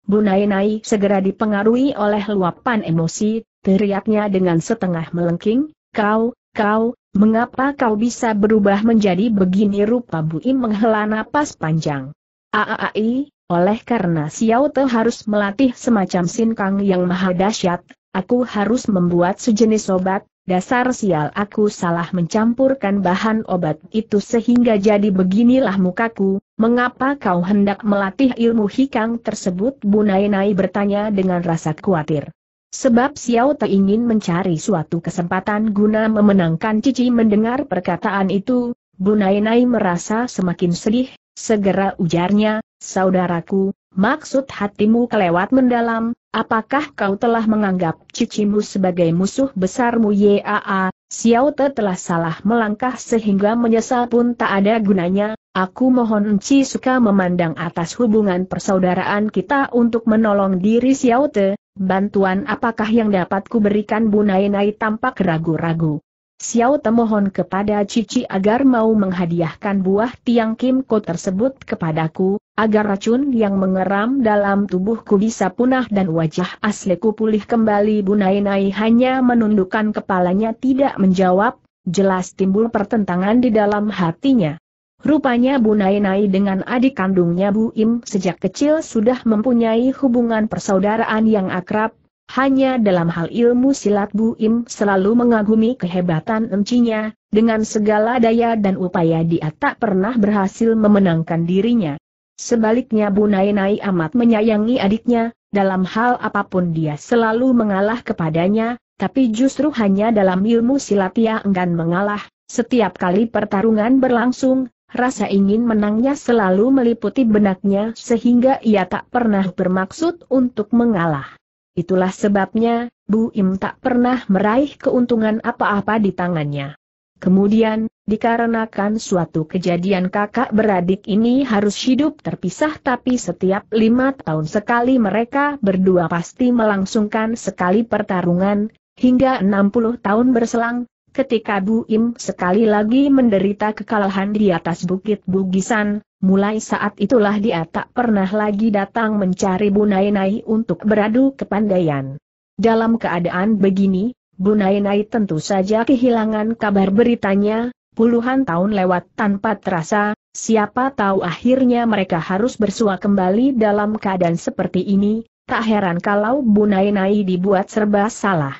Bu Nai segera dipengaruhi oleh luapan emosi, teriaknya dengan setengah melengking, kau, Kau, mengapa kau bisa berubah menjadi begini rupa Bui menghela napas panjang? Aai, oleh karena Xiao Te harus melatih semacam sin Kang yang maha dahsyat, aku harus membuat sejenis obat, dasar sial aku salah mencampurkan bahan obat itu sehingga jadi beginilah mukaku, mengapa kau hendak melatih ilmu hikang tersebut? Bu Nainai bertanya dengan rasa khawatir. Sebab Xiao Te ingin mencari suatu kesempatan guna memenangkan Cici mendengar perkataan itu, Bu Nainai merasa semakin sedih, segera ujarnya, saudaraku, maksud hatimu kelewat mendalam, apakah kau telah menganggap cicimu sebagai musuh besarmu Yaa, Xiao Te telah salah melangkah sehingga menyesal pun tak ada gunanya, aku mohon Ci suka memandang atas hubungan persaudaraan kita untuk menolong diri Xiao Te, bantuan apakah yang dapat kuberikan Bu Nai tampak ragu-ragu. Xiao temohon kepada Cici agar mau menghadiahkan buah tiang Kim Ko tersebut kepadaku, agar racun yang mengeram dalam tubuhku bisa punah dan wajah asliku pulih kembali Bu Nainai hanya menundukkan kepalanya tidak menjawab, jelas timbul pertentangan di dalam hatinya. Rupanya Bu Nainai dengan adik kandungnya Bu Im sejak kecil sudah mempunyai hubungan persaudaraan yang akrab, hanya dalam hal ilmu silat Bu Im selalu mengagumi kehebatan encinya, dengan segala daya dan upaya dia tak pernah berhasil memenangkan dirinya. Sebaliknya Bu Nai amat menyayangi adiknya, dalam hal apapun dia selalu mengalah kepadanya, tapi justru hanya dalam ilmu silat ia enggan mengalah, setiap kali pertarungan berlangsung, Rasa ingin menangnya selalu meliputi benaknya sehingga ia tak pernah bermaksud untuk mengalah. Itulah sebabnya, Bu Im tak pernah meraih keuntungan apa-apa di tangannya. Kemudian, dikarenakan suatu kejadian kakak beradik ini harus hidup terpisah tapi setiap lima tahun sekali mereka berdua pasti melangsungkan sekali pertarungan, hingga enam puluh tahun berselang, ketika Bu Im sekali lagi menderita kekalahan di atas Bukit Bugisan, Mulai saat itulah dia tak pernah lagi datang mencari Bunainai untuk beradu kepandaian. Dalam keadaan begini, Bunainai tentu saja kehilangan kabar beritanya, puluhan tahun lewat tanpa terasa, siapa tahu akhirnya mereka harus bersua kembali dalam keadaan seperti ini, tak heran kalau Bunainai dibuat serba salah.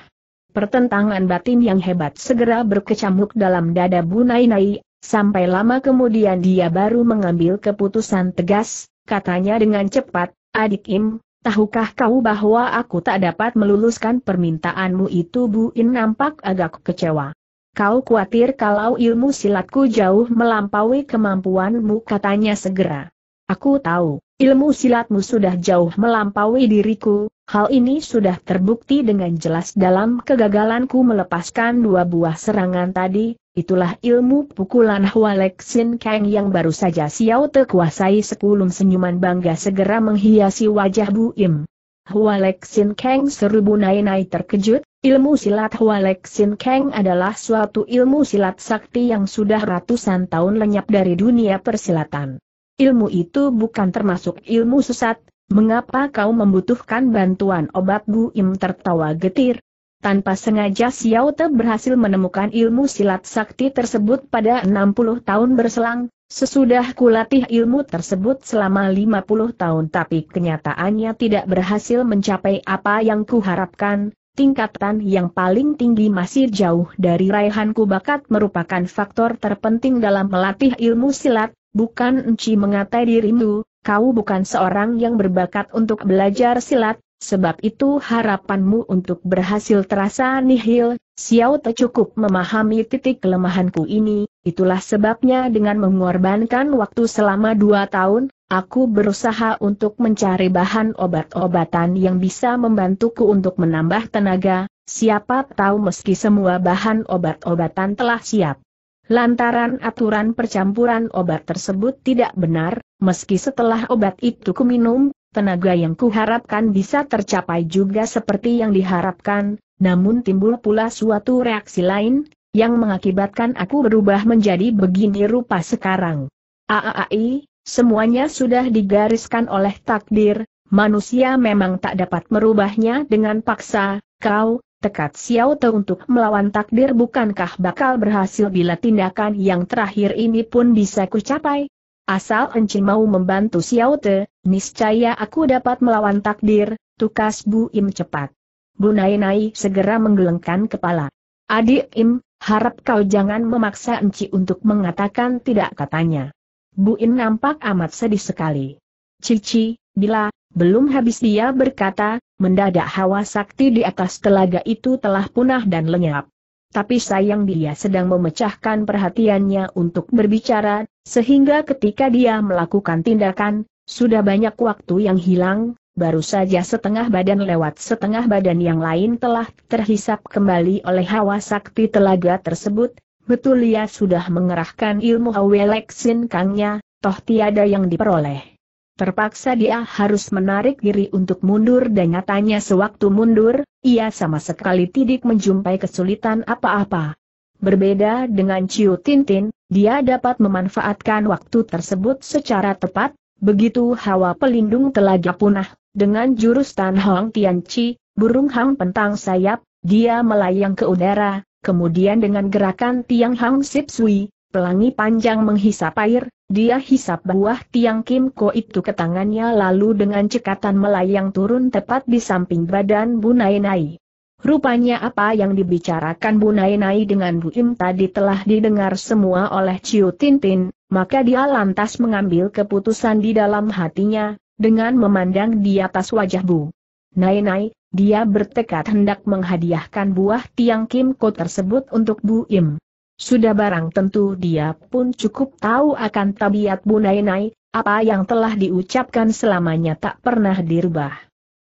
Pertentangan batin yang hebat segera berkecamuk dalam dada Bunainai, Sampai lama kemudian dia baru mengambil keputusan tegas, katanya dengan cepat, adik Im, tahukah kau bahwa aku tak dapat meluluskan permintaanmu itu Bu In nampak agak kecewa. Kau khawatir kalau ilmu silatku jauh melampaui kemampuanmu katanya segera. Aku tahu, ilmu silatmu sudah jauh melampaui diriku, hal ini sudah terbukti dengan jelas dalam kegagalanku melepaskan dua buah serangan tadi, Itulah ilmu pukulan Hualek Sin Kang yang baru saja Xiao Te kuasai sekulum senyuman bangga segera menghiasi wajah Bu Im. Hualek Sin Kang seribu nai-nai terkejut, ilmu silat Hualek Sin Kang adalah suatu ilmu silat sakti yang sudah ratusan tahun lenyap dari dunia persilatan. Ilmu itu bukan termasuk ilmu sesat, mengapa kau membutuhkan bantuan obat Bu Im tertawa getir, tanpa sengaja Xiao Te berhasil menemukan ilmu silat sakti tersebut pada 60 tahun berselang, sesudah kulatih ilmu tersebut selama 50 tahun tapi kenyataannya tidak berhasil mencapai apa yang kuharapkan, tingkatan yang paling tinggi masih jauh dari raihanku bakat merupakan faktor terpenting dalam melatih ilmu silat, bukan enci mengatai dirimu, kau bukan seorang yang berbakat untuk belajar silat, sebab itu harapanmu untuk berhasil terasa nihil, Xiao Te cukup memahami titik kelemahanku ini, itulah sebabnya dengan mengorbankan waktu selama dua tahun, aku berusaha untuk mencari bahan obat-obatan yang bisa membantuku untuk menambah tenaga, siapa tahu meski semua bahan obat-obatan telah siap. Lantaran aturan percampuran obat tersebut tidak benar, meski setelah obat itu kuminum, tenaga yang kuharapkan bisa tercapai juga seperti yang diharapkan, namun timbul pula suatu reaksi lain, yang mengakibatkan aku berubah menjadi begini rupa sekarang. Aai, semuanya sudah digariskan oleh takdir, manusia memang tak dapat merubahnya dengan paksa, kau, tekad Xiao Te untuk melawan takdir bukankah bakal berhasil bila tindakan yang terakhir ini pun bisa kucapai? Asal Encik mau membantu Xiao Te, niscaya aku dapat melawan takdir, tukas Bu Im cepat. Bu Nai Nai segera menggelengkan kepala. Adik Im, harap kau jangan memaksa Enci untuk mengatakan tidak katanya. Bu Im nampak amat sedih sekali. Cici, bila, belum habis dia berkata, mendadak hawa sakti di atas telaga itu telah punah dan lenyap. Tapi sayang dia sedang memecahkan perhatiannya untuk berbicara, sehingga ketika dia melakukan tindakan, sudah banyak waktu yang hilang, baru saja setengah badan lewat setengah badan yang lain telah terhisap kembali oleh hawa sakti telaga tersebut, Betul ia sudah mengerahkan ilmu Haweleksin Kangnya, toh tiada yang diperoleh. Terpaksa dia harus menarik diri untuk mundur dan nyatanya sewaktu mundur, ia sama sekali tidak menjumpai kesulitan apa-apa. Berbeda dengan Ciu Tintin, dia dapat memanfaatkan waktu tersebut secara tepat, begitu hawa pelindung telaga punah, dengan jurus Tan Hong Chi, burung hang pentang sayap, dia melayang ke udara, kemudian dengan gerakan tiang hang sip sui, pelangi panjang menghisap air, dia hisap buah tiang Kim Ko itu ke tangannya lalu dengan cekatan melayang turun tepat di samping badan Bunai Nai. Rupanya apa yang dibicarakan Bu Nainai dengan Bu Im tadi telah didengar semua oleh Ciu Tintin, maka dia lantas mengambil keputusan di dalam hatinya, dengan memandang di atas wajah Bu Nainai, dia bertekad hendak menghadiahkan buah tiang kim Ko tersebut untuk Bu Im. Sudah barang tentu dia pun cukup tahu akan tabiat Bu Nainai, apa yang telah diucapkan selamanya tak pernah dirubah.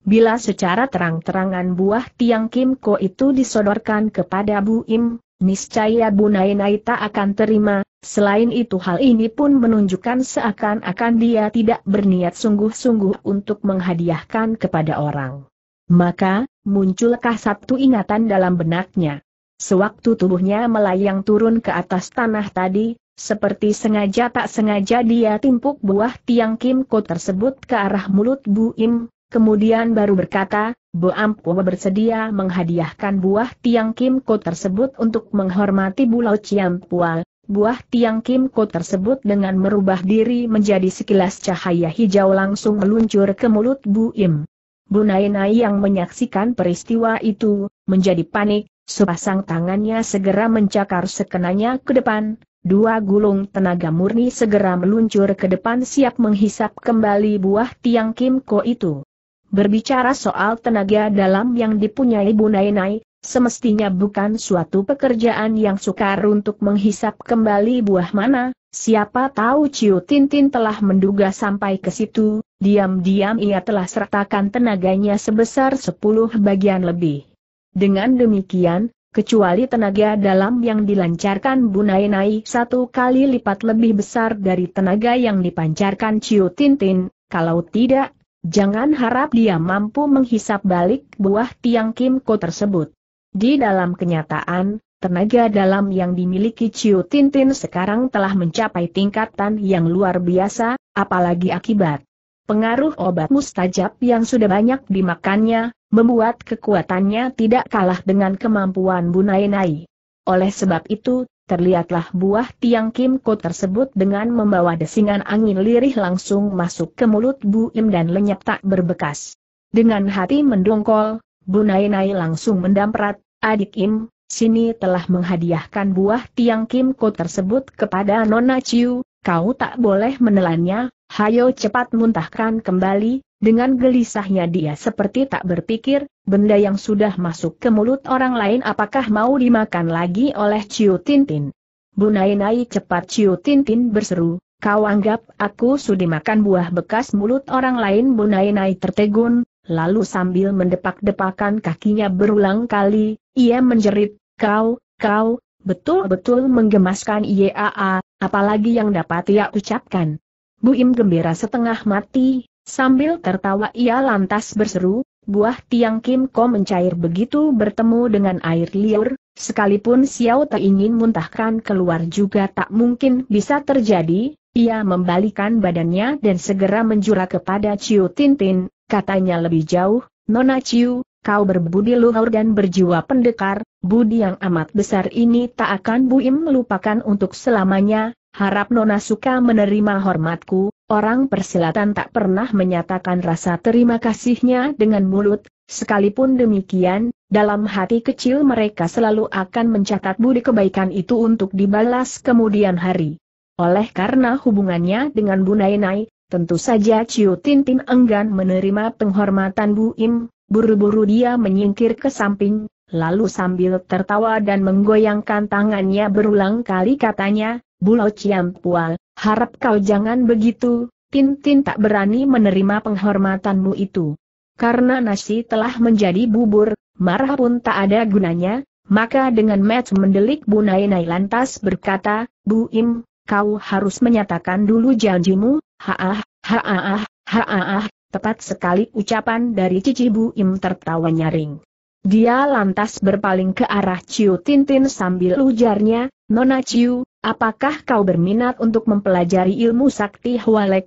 Bila secara terang-terangan buah tiang Kim Ko itu disodorkan kepada Bu Im, niscaya Bu Nainai tak akan terima, selain itu hal ini pun menunjukkan seakan-akan dia tidak berniat sungguh-sungguh untuk menghadiahkan kepada orang. Maka, munculkah satu ingatan dalam benaknya. Sewaktu tubuhnya melayang turun ke atas tanah tadi, seperti sengaja tak sengaja dia timpuk buah tiang Kim Ko tersebut ke arah mulut Bu Im, Kemudian baru berkata, Bu Ampu, bersedia menghadiahkan buah tiang kim Ko tersebut untuk menghormati Bulau Ciampual. Buah tiang kim Ko tersebut dengan merubah diri menjadi sekilas cahaya hijau langsung meluncur ke mulut Bu Im. Bu Nainai yang menyaksikan peristiwa itu, menjadi panik, sepasang tangannya segera mencakar sekenanya ke depan, Dua gulung tenaga murni segera meluncur ke depan siap menghisap kembali buah tiang kim Ko itu. Berbicara soal tenaga dalam yang dipunyai Bunainai, semestinya bukan suatu pekerjaan yang sukar untuk menghisap kembali buah mana, siapa tahu Ciu Tintin telah menduga sampai ke situ, diam-diam ia telah sertakan tenaganya sebesar 10 bagian lebih. Dengan demikian, kecuali tenaga dalam yang dilancarkan Bunainai satu kali lipat lebih besar dari tenaga yang dipancarkan Ciu Tintin, kalau tidak Jangan harap dia mampu menghisap balik buah tiang Kimko tersebut. Di dalam kenyataan, tenaga dalam yang dimiliki Ciu Tintin sekarang telah mencapai tingkatan yang luar biasa, apalagi akibat pengaruh obat mustajab yang sudah banyak dimakannya, membuat kekuatannya tidak kalah dengan kemampuan Bunainai. Oleh sebab itu, terlihatlah buah tiang kim Ko tersebut dengan membawa desingan angin lirih langsung masuk ke mulut Bu Im dan lenyap tak berbekas. Dengan hati mendongkol, Bu Nainai langsung mendamprat, adik Im, sini telah menghadiahkan buah tiang kim Ko tersebut kepada Nona Chiu, kau tak boleh menelannya, hayo cepat muntahkan kembali, dengan gelisahnya dia seperti tak berpikir, benda yang sudah masuk ke mulut orang lain apakah mau dimakan lagi oleh Ciu Tintin. Bunai-nai cepat Ciu Tintin berseru, kau anggap aku sudah makan buah bekas mulut orang lain Bunai-nai tertegun, lalu sambil mendepak-depakan kakinya berulang kali, ia menjerit, kau, kau, betul-betul menggemaskan IAA, apalagi yang dapat ia ucapkan. Buim gembira setengah mati, Sambil tertawa ia lantas berseru, buah tiang Kim Ko mencair begitu bertemu dengan air liur, sekalipun Xiao tak ingin muntahkan keluar juga tak mungkin bisa terjadi, ia membalikan badannya dan segera menjura kepada Ciu Tintin, katanya lebih jauh, Nona Ciu, kau berbudi luhur dan berjiwa pendekar, budi yang amat besar ini tak akan Buim melupakan untuk selamanya, harap Nona suka menerima hormatku, Orang persilatan tak pernah menyatakan rasa terima kasihnya dengan mulut, sekalipun demikian, dalam hati kecil mereka selalu akan mencatat budi kebaikan itu untuk dibalas kemudian hari. Oleh karena hubungannya dengan Bu Nainai, tentu saja Ciu Tintin enggan menerima penghormatan Bu Im, buru-buru dia menyingkir ke samping, lalu sambil tertawa dan menggoyangkan tangannya berulang kali katanya, Bulo Ciampual, harap kau jangan begitu, Tintin tak berani menerima penghormatanmu itu. Karena nasi telah menjadi bubur, marah pun tak ada gunanya, maka dengan match mendelik Bunai Nai lantas berkata, Bu Im, kau harus menyatakan dulu janjimu, haah, haah, haah, tepat sekali ucapan dari Cici Bu Im tertawa nyaring. Dia lantas berpaling ke arah Ciu Tintin sambil ujarnya, Nona Ciu, apakah kau berminat untuk mempelajari ilmu sakti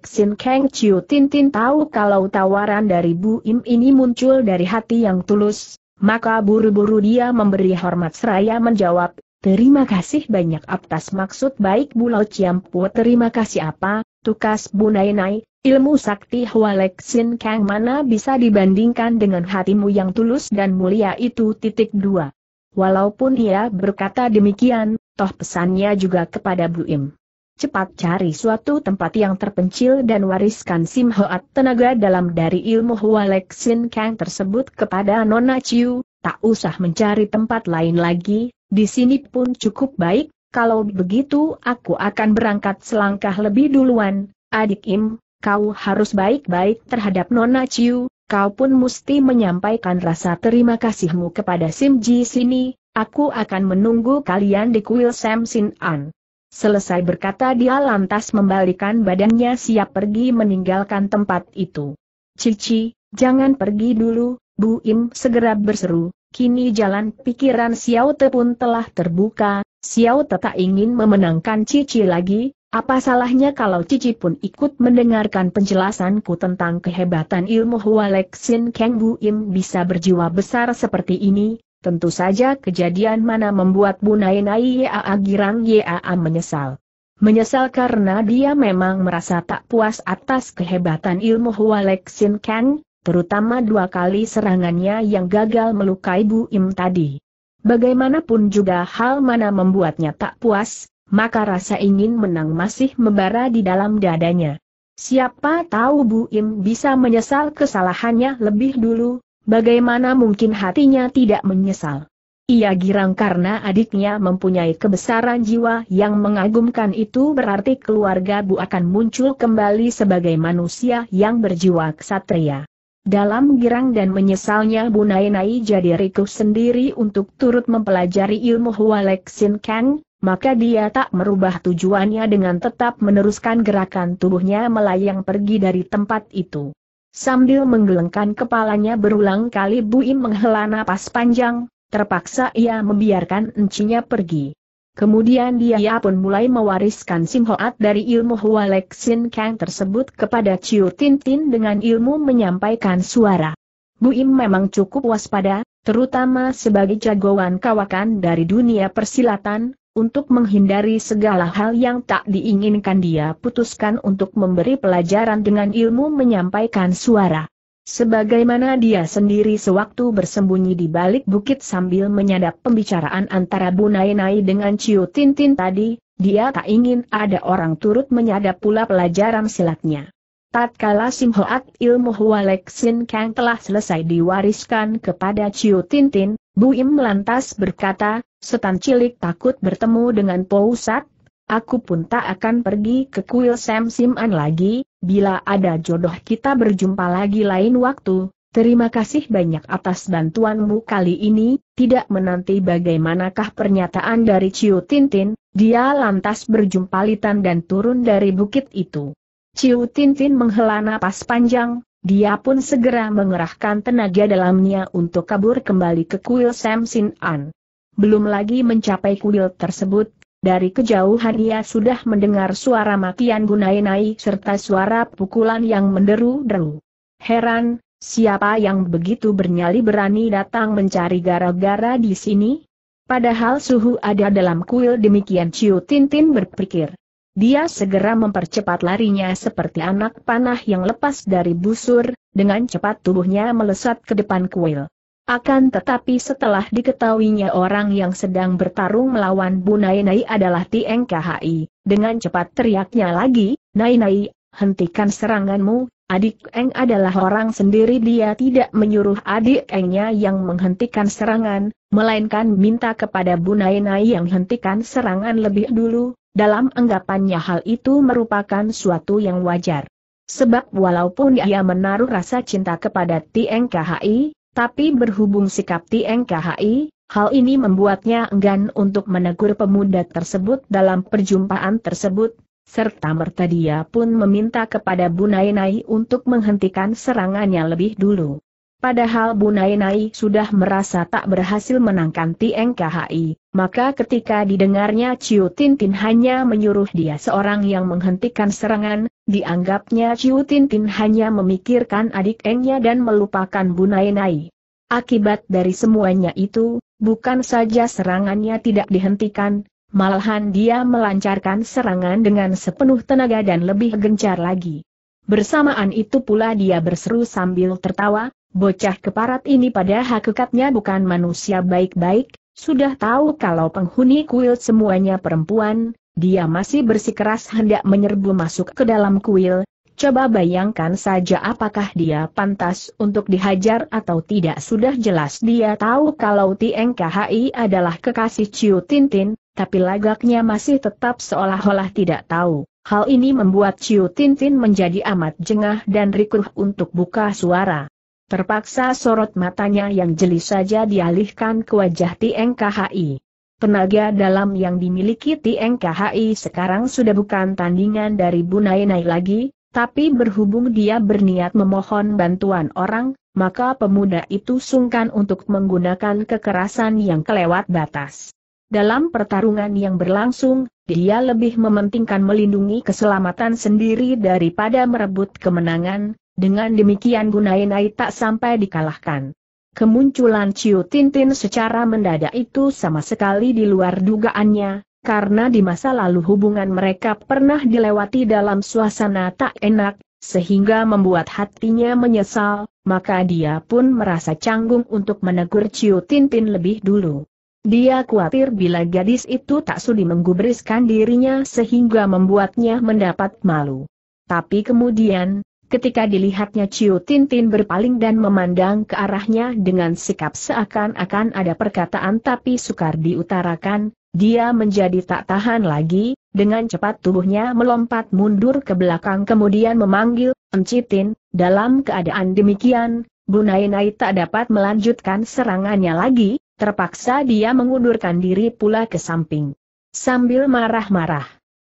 Sin Kang Ciu Tintin tahu kalau tawaran dari Bu Im ini muncul dari hati yang tulus, maka buru-buru dia memberi hormat seraya menjawab, Terima kasih banyak atas maksud baik Bu Bulau Ciampu terima kasih apa, tukas Nai, Ilmu sakti Hualek Sin Kang mana bisa dibandingkan dengan hatimu yang tulus dan mulia itu titik dua. Walaupun ia berkata demikian, toh pesannya juga kepada Bu Im. Cepat cari suatu tempat yang terpencil dan wariskan Sim Hoat tenaga dalam dari ilmu Hualek Sin Kang tersebut kepada Nona Chiu, tak usah mencari tempat lain lagi, di sini pun cukup baik, kalau begitu aku akan berangkat selangkah lebih duluan, adik Im, kau harus baik-baik terhadap Nona Chiu, kau pun mesti menyampaikan rasa terima kasihmu kepada Sim Ji sini, aku akan menunggu kalian di kuil Sam Sin An. Selesai berkata dia lantas membalikan badannya siap pergi meninggalkan tempat itu. Cici, jangan pergi dulu, Bu Im segera berseru, kini jalan pikiran Xiao Te pun telah terbuka, Xiao Te tak ingin memenangkan Cici lagi, apa salahnya kalau Cici pun ikut mendengarkan penjelasanku tentang kehebatan ilmu Hualek Sin bu Im bisa berjiwa besar seperti ini? Tentu saja kejadian mana membuat Bunai Nai Yaa Girang Yaa menyesal. Menyesal karena dia memang merasa tak puas atas kehebatan ilmu Hualek Sin Kang, terutama dua kali serangannya yang gagal melukai Bu Im tadi. Bagaimanapun juga hal mana membuatnya tak puas, maka rasa ingin menang masih membara di dalam dadanya. Siapa tahu Bu Im bisa menyesal kesalahannya lebih dulu, bagaimana mungkin hatinya tidak menyesal. Ia girang karena adiknya mempunyai kebesaran jiwa yang mengagumkan itu berarti keluarga Bu akan muncul kembali sebagai manusia yang berjiwa ksatria. Dalam girang dan menyesalnya Bu Nainai jadi rikuh sendiri untuk turut mempelajari ilmu Hualek Sin Kang, maka dia tak merubah tujuannya dengan tetap meneruskan gerakan tubuhnya melayang pergi dari tempat itu. Sambil menggelengkan kepalanya berulang kali Buim menghela napas panjang, terpaksa ia membiarkan encinya pergi. Kemudian dia pun mulai mewariskan Simhoat dari ilmu Hualek Sin Kang tersebut kepada Chiu Tintin dengan ilmu menyampaikan suara. Buim memang cukup waspada, terutama sebagai jagoan kawakan dari dunia persilatan, untuk menghindari segala hal yang tak diinginkan dia putuskan untuk memberi pelajaran dengan ilmu menyampaikan suara. Sebagaimana dia sendiri sewaktu bersembunyi di balik bukit sambil menyadap pembicaraan antara Bu Nainai dengan Ciu Tintin tadi, dia tak ingin ada orang turut menyadap pula pelajaran silatnya. Tatkala Simhoat ilmu Hualek Sin Kang telah selesai diwariskan kepada Ciu Tintin, Buim lantas berkata, setan cilik takut bertemu dengan Pousat, aku pun tak akan pergi ke kuil Sam An lagi, bila ada jodoh kita berjumpa lagi lain waktu. Terima kasih banyak atas bantuanmu kali ini, tidak menanti bagaimanakah pernyataan dari Ciu Tintin, dia lantas berjumpa Litan dan turun dari bukit itu. Ciu Tintin menghela napas panjang, dia pun segera mengerahkan tenaga dalamnya untuk kabur kembali ke kuil Sam Sin An. Belum lagi mencapai kuil tersebut, dari kejauhan ia sudah mendengar suara makian nai serta suara pukulan yang menderu-deru. Heran, siapa yang begitu bernyali berani datang mencari gara-gara di sini? Padahal suhu ada dalam kuil demikian Ciu Tintin berpikir. Dia segera mempercepat larinya seperti anak panah yang lepas dari busur, dengan cepat tubuhnya melesat ke depan kuil. Akan tetapi setelah diketahuinya orang yang sedang bertarung melawan Bu Nai adalah Tieng KHI, dengan cepat teriaknya lagi, Nai Nai, hentikan seranganmu, adik Eng adalah orang sendiri dia tidak menyuruh adik Engnya yang menghentikan serangan, melainkan minta kepada Bu Nai yang hentikan serangan lebih dulu, dalam anggapannya hal itu merupakan suatu yang wajar. Sebab walaupun ia menaruh rasa cinta kepada TNKHI, tapi berhubung sikap TNKHI, hal ini membuatnya enggan untuk menegur pemuda tersebut dalam perjumpaan tersebut, serta merta dia pun meminta kepada Bunainai untuk menghentikan serangannya lebih dulu. Padahal Bunainai sudah merasa tak berhasil menangkan Tieng Khai, maka ketika didengarnya Ciu Tintin hanya menyuruh dia seorang yang menghentikan serangan, dianggapnya Ciu Tintin hanya memikirkan adik Engnya dan melupakan Bunainai. Akibat dari semuanya itu, bukan saja serangannya tidak dihentikan, malahan dia melancarkan serangan dengan sepenuh tenaga dan lebih gencar lagi. Bersamaan itu pula dia berseru sambil tertawa, Bocah keparat ini pada hakikatnya bukan manusia baik-baik, sudah tahu kalau penghuni kuil semuanya perempuan, dia masih bersikeras hendak menyerbu masuk ke dalam kuil, coba bayangkan saja apakah dia pantas untuk dihajar atau tidak sudah jelas dia tahu kalau TNKHI adalah kekasih Ciu Tintin, tapi lagaknya masih tetap seolah-olah tidak tahu. Hal ini membuat Ciu Tintin menjadi amat jengah dan rikuh untuk buka suara. Terpaksa sorot matanya yang jeli saja dialihkan ke wajah TNKHI. Tenaga dalam yang dimiliki TNKHI sekarang sudah bukan tandingan dari Bunai Nai lagi, tapi berhubung dia berniat memohon bantuan orang, maka pemuda itu sungkan untuk menggunakan kekerasan yang kelewat batas. Dalam pertarungan yang berlangsung, dia lebih mementingkan melindungi keselamatan sendiri daripada merebut kemenangan, dengan demikian Gunainai tak sampai dikalahkan. Kemunculan Ciu Tintin secara mendadak itu sama sekali di luar dugaannya, karena di masa lalu hubungan mereka pernah dilewati dalam suasana tak enak, sehingga membuat hatinya menyesal, maka dia pun merasa canggung untuk menegur Ciu Tintin lebih dulu. Dia khawatir bila gadis itu tak sudi menggubriskan dirinya sehingga membuatnya mendapat malu. Tapi kemudian, Ketika dilihatnya Ciu Tintin berpaling dan memandang ke arahnya dengan sikap seakan-akan ada perkataan tapi sukar diutarakan, dia menjadi tak tahan lagi, dengan cepat tubuhnya melompat mundur ke belakang kemudian memanggil, Encitin, dalam keadaan demikian, Bunainai tak dapat melanjutkan serangannya lagi, terpaksa dia mengundurkan diri pula ke samping. Sambil marah-marah,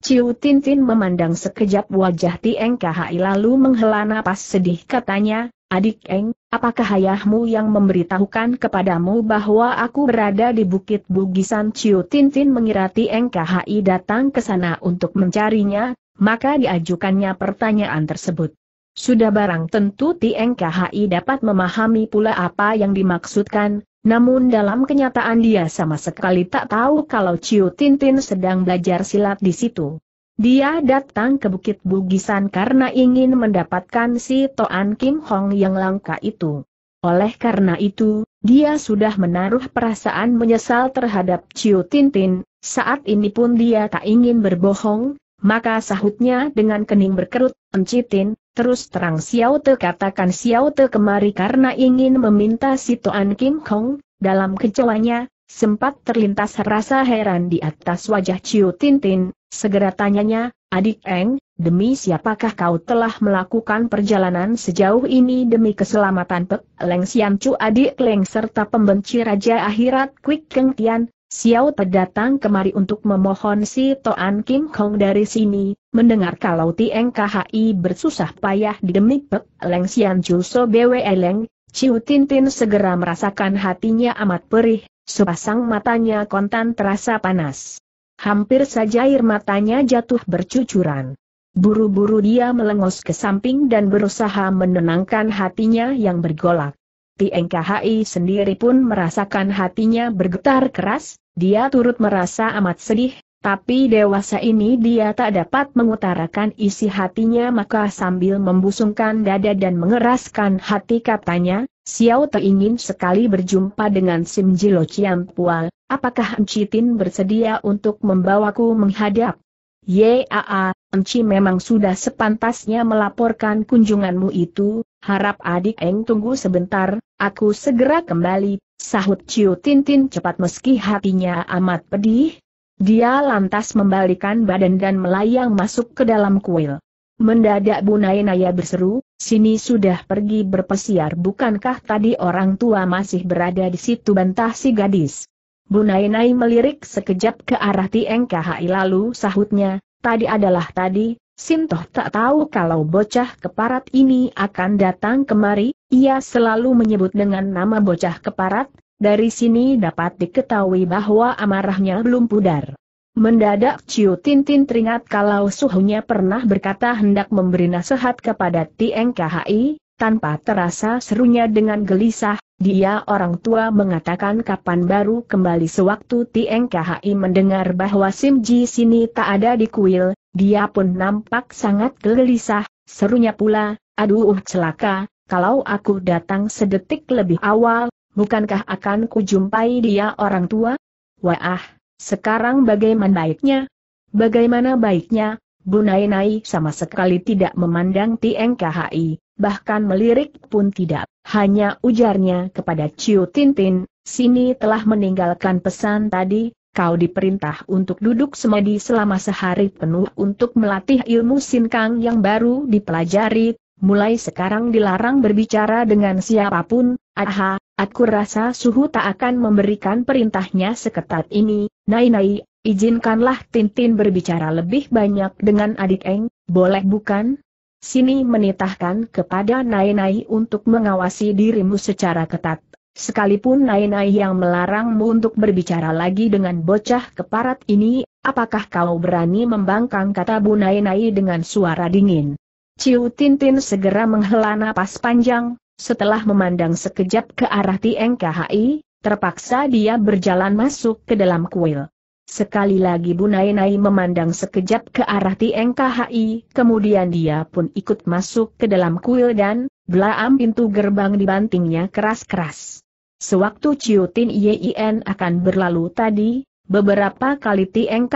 Ciu Tintin memandang sekejap wajah Tieng Kahai lalu menghela napas sedih katanya, Adik Eng, apakah ayahmu yang memberitahukan kepadamu bahwa aku berada di Bukit Bugisan Ciu Tintin mengira Tieng Kahai datang ke sana untuk mencarinya, maka diajukannya pertanyaan tersebut. Sudah barang tentu Tieng Kahai dapat memahami pula apa yang dimaksudkan, namun dalam kenyataan dia sama sekali tak tahu kalau Ciu Tintin sedang belajar silat di situ. Dia datang ke Bukit Bugisan karena ingin mendapatkan si Toan Kim Hong yang langka itu. Oleh karena itu, dia sudah menaruh perasaan menyesal terhadap Ciu Tintin, saat ini pun dia tak ingin berbohong, maka sahutnya dengan kening berkerut, Encitin, Terus terang Xiao Te katakan Xiao Te kemari karena ingin meminta si Toan Kim Kong, dalam kecewanya, sempat terlintas rasa heran di atas wajah Ciu Tintin, segera tanyanya, adik Eng, demi siapakah kau telah melakukan perjalanan sejauh ini demi keselamatan Pek Leng Sian Chu adik Leng serta pembenci Raja Akhirat Kwik Keng Tian, Xiao Te datang kemari untuk memohon si Toan Kim Kong dari sini, mendengar kalau Tieng KHI bersusah payah di demi Pek Leng Sian Juso Bwe Leng, Ciu Tintin segera merasakan hatinya amat perih, sepasang matanya kontan terasa panas. Hampir saja air matanya jatuh bercucuran. Buru-buru dia melengos ke samping dan berusaha menenangkan hatinya yang bergolak. Tieng KHI sendiri pun merasakan hatinya bergetar keras, dia turut merasa amat sedih, tapi dewasa ini dia tak dapat mengutarakan isi hatinya maka sambil membusungkan dada dan mengeraskan hati katanya, Xiao Te ingin sekali berjumpa dengan Sim Jilo Ciampual, apakah Encitin bersedia untuk membawaku menghadap? Yaa, Enci memang sudah sepantasnya melaporkan kunjunganmu itu, Harap adik Eng tunggu sebentar, aku segera kembali, sahut Ciu Tintin cepat meski hatinya amat pedih. Dia lantas membalikan badan dan melayang masuk ke dalam kuil. Mendadak Bu Nainaya berseru, sini sudah pergi berpesiar bukankah tadi orang tua masih berada di situ bantah si gadis. Bu Nainai melirik sekejap ke arah Tieng Khai lalu sahutnya, tadi adalah tadi, Sintoh tak tahu kalau bocah keparat ini akan datang kemari, ia selalu menyebut dengan nama bocah keparat, dari sini dapat diketahui bahwa amarahnya belum pudar. Mendadak Ciu Tintin teringat kalau suhunya pernah berkata hendak memberi nasihat kepada Tieng Khai, tanpa terasa serunya dengan gelisah, dia orang tua mengatakan kapan baru kembali sewaktu TNKHI mendengar bahwa Sim Ji sini tak ada di kuil, dia pun nampak sangat gelisah, serunya pula, aduh celaka, kalau aku datang sedetik lebih awal, bukankah akan kujumpai dia orang tua? Wah, sekarang bagaimana baiknya? Bagaimana baiknya, Bunai Nai sama sekali tidak memandang TNKHI, bahkan melirik pun tidak. Hanya ujarnya kepada Ciu Tintin, sini telah meninggalkan pesan tadi, kau diperintah untuk duduk semedi selama sehari penuh untuk melatih ilmu sinkang yang baru dipelajari, mulai sekarang dilarang berbicara dengan siapapun, aha, aku rasa suhu tak akan memberikan perintahnya seketat ini, nai-nai, izinkanlah Tintin berbicara lebih banyak dengan adik Eng, boleh bukan? Sini menitahkan kepada Nainai untuk mengawasi dirimu secara ketat. Sekalipun Nainai yang melarangmu untuk berbicara lagi dengan bocah keparat ini, apakah kau berani membangkang kata Bu Nainai dengan suara dingin? Ciu Tintin segera menghela napas panjang, setelah memandang sekejap ke arah Tieng Khai, terpaksa dia berjalan masuk ke dalam kuil. Sekali lagi Bu Nainai memandang sekejap ke arah Tieng kemudian dia pun ikut masuk ke dalam kuil dan, belaam pintu gerbang dibantingnya keras-keras. Sewaktu Ciutin Yin akan berlalu tadi, beberapa kali Tieng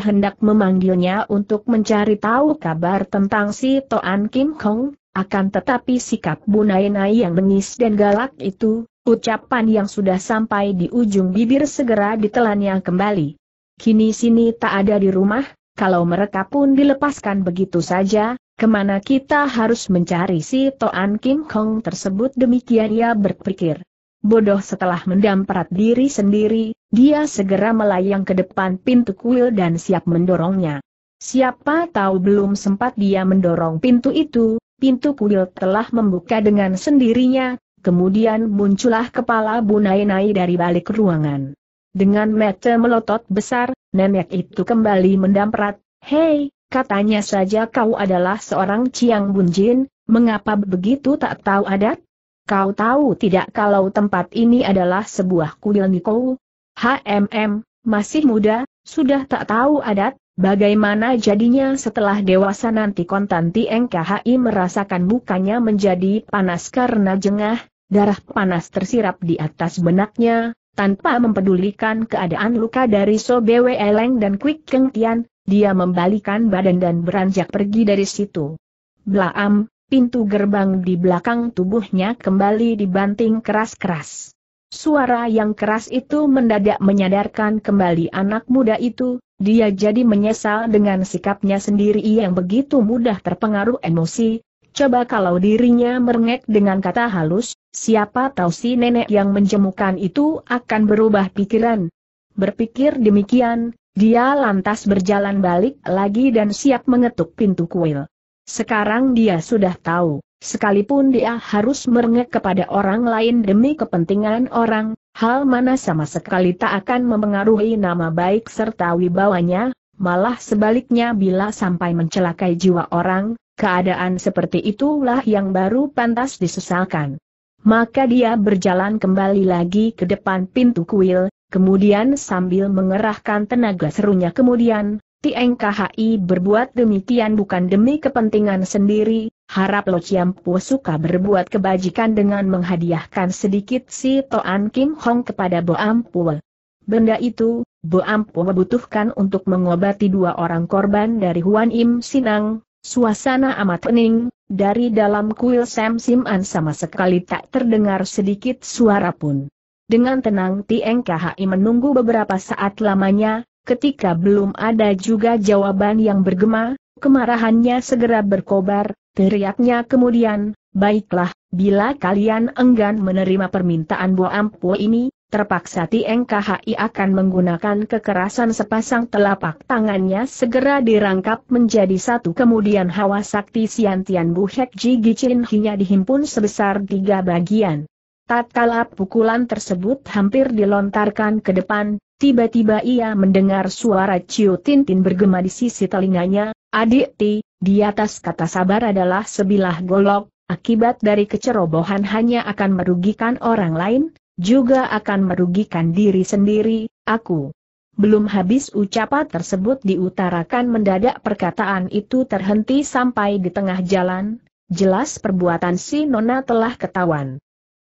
hendak memanggilnya untuk mencari tahu kabar tentang si Toan Kim Kong, akan tetapi sikap Bu Nainai yang bengis dan galak itu, ucapan yang sudah sampai di ujung bibir segera ditelannya kembali. Kini sini tak ada di rumah, kalau mereka pun dilepaskan begitu saja, kemana kita harus mencari si Toan Kim Kong tersebut demikian ia berpikir. Bodoh setelah mendamparat diri sendiri, dia segera melayang ke depan pintu kuil dan siap mendorongnya. Siapa tahu belum sempat dia mendorong pintu itu, pintu kuil telah membuka dengan sendirinya, kemudian muncullah kepala Nainai dari balik ruangan. Dengan mata melotot besar, nenek itu kembali mendamprat, Hei, katanya saja kau adalah seorang Ciang Bunjin, mengapa begitu tak tahu adat? Kau tahu tidak kalau tempat ini adalah sebuah kuil Nikou? HMM, masih muda, sudah tak tahu adat, Bagaimana jadinya setelah dewasa nanti kontanti NKHI merasakan mukanya menjadi panas karena jengah, darah panas tersirap di atas benaknya, tanpa mempedulikan keadaan luka dari Sobewe Eleng dan Kwik Keng Tian, dia membalikan badan dan beranjak pergi dari situ. Blaam, pintu gerbang di belakang tubuhnya kembali dibanting keras-keras. Suara yang keras itu mendadak menyadarkan kembali anak muda itu, dia jadi menyesal dengan sikapnya sendiri yang begitu mudah terpengaruh emosi, Coba kalau dirinya merengek dengan kata halus, siapa tahu si nenek yang menjemukan itu akan berubah pikiran. Berpikir demikian, dia lantas berjalan balik lagi dan siap mengetuk pintu kuil. Sekarang dia sudah tahu, sekalipun dia harus merengek kepada orang lain demi kepentingan orang, hal mana sama sekali tak akan memengaruhi nama baik serta wibawanya, malah sebaliknya bila sampai mencelakai jiwa orang, Keadaan seperti itulah yang baru pantas disesalkan. Maka dia berjalan kembali lagi ke depan pintu kuil, kemudian sambil mengerahkan tenaga serunya kemudian, TNKHI berbuat demikian bukan demi kepentingan sendiri, harap Lo Chiampu suka berbuat kebajikan dengan menghadiahkan sedikit si Toan Kim Hong kepada Bo Ampul. Benda itu, Bo Ampul butuhkan untuk mengobati dua orang korban dari Huan Im Sinang, Suasana amat hening, dari dalam kuil Sam Sim'an sama sekali tak terdengar sedikit suara pun. Dengan tenang Tieng KHI menunggu beberapa saat lamanya, ketika belum ada juga jawaban yang bergema, kemarahannya segera berkobar, teriaknya kemudian, baiklah, bila kalian enggan menerima permintaan Bo Ampo ini, terpaksa Tieng KHI akan menggunakan kekerasan sepasang telapak tangannya segera dirangkap menjadi satu kemudian hawa sakti Siantian Tian Buhek Ji Gicin Hinya dihimpun sebesar tiga bagian. Tatkala pukulan tersebut hampir dilontarkan ke depan, tiba-tiba ia mendengar suara Ciu Tin bergema di sisi telinganya, adik ti, di atas kata sabar adalah sebilah golok, akibat dari kecerobohan hanya akan merugikan orang lain, juga akan merugikan diri sendiri, aku. Belum habis ucapan tersebut diutarakan mendadak perkataan itu terhenti sampai di tengah jalan, jelas perbuatan si Nona telah ketahuan.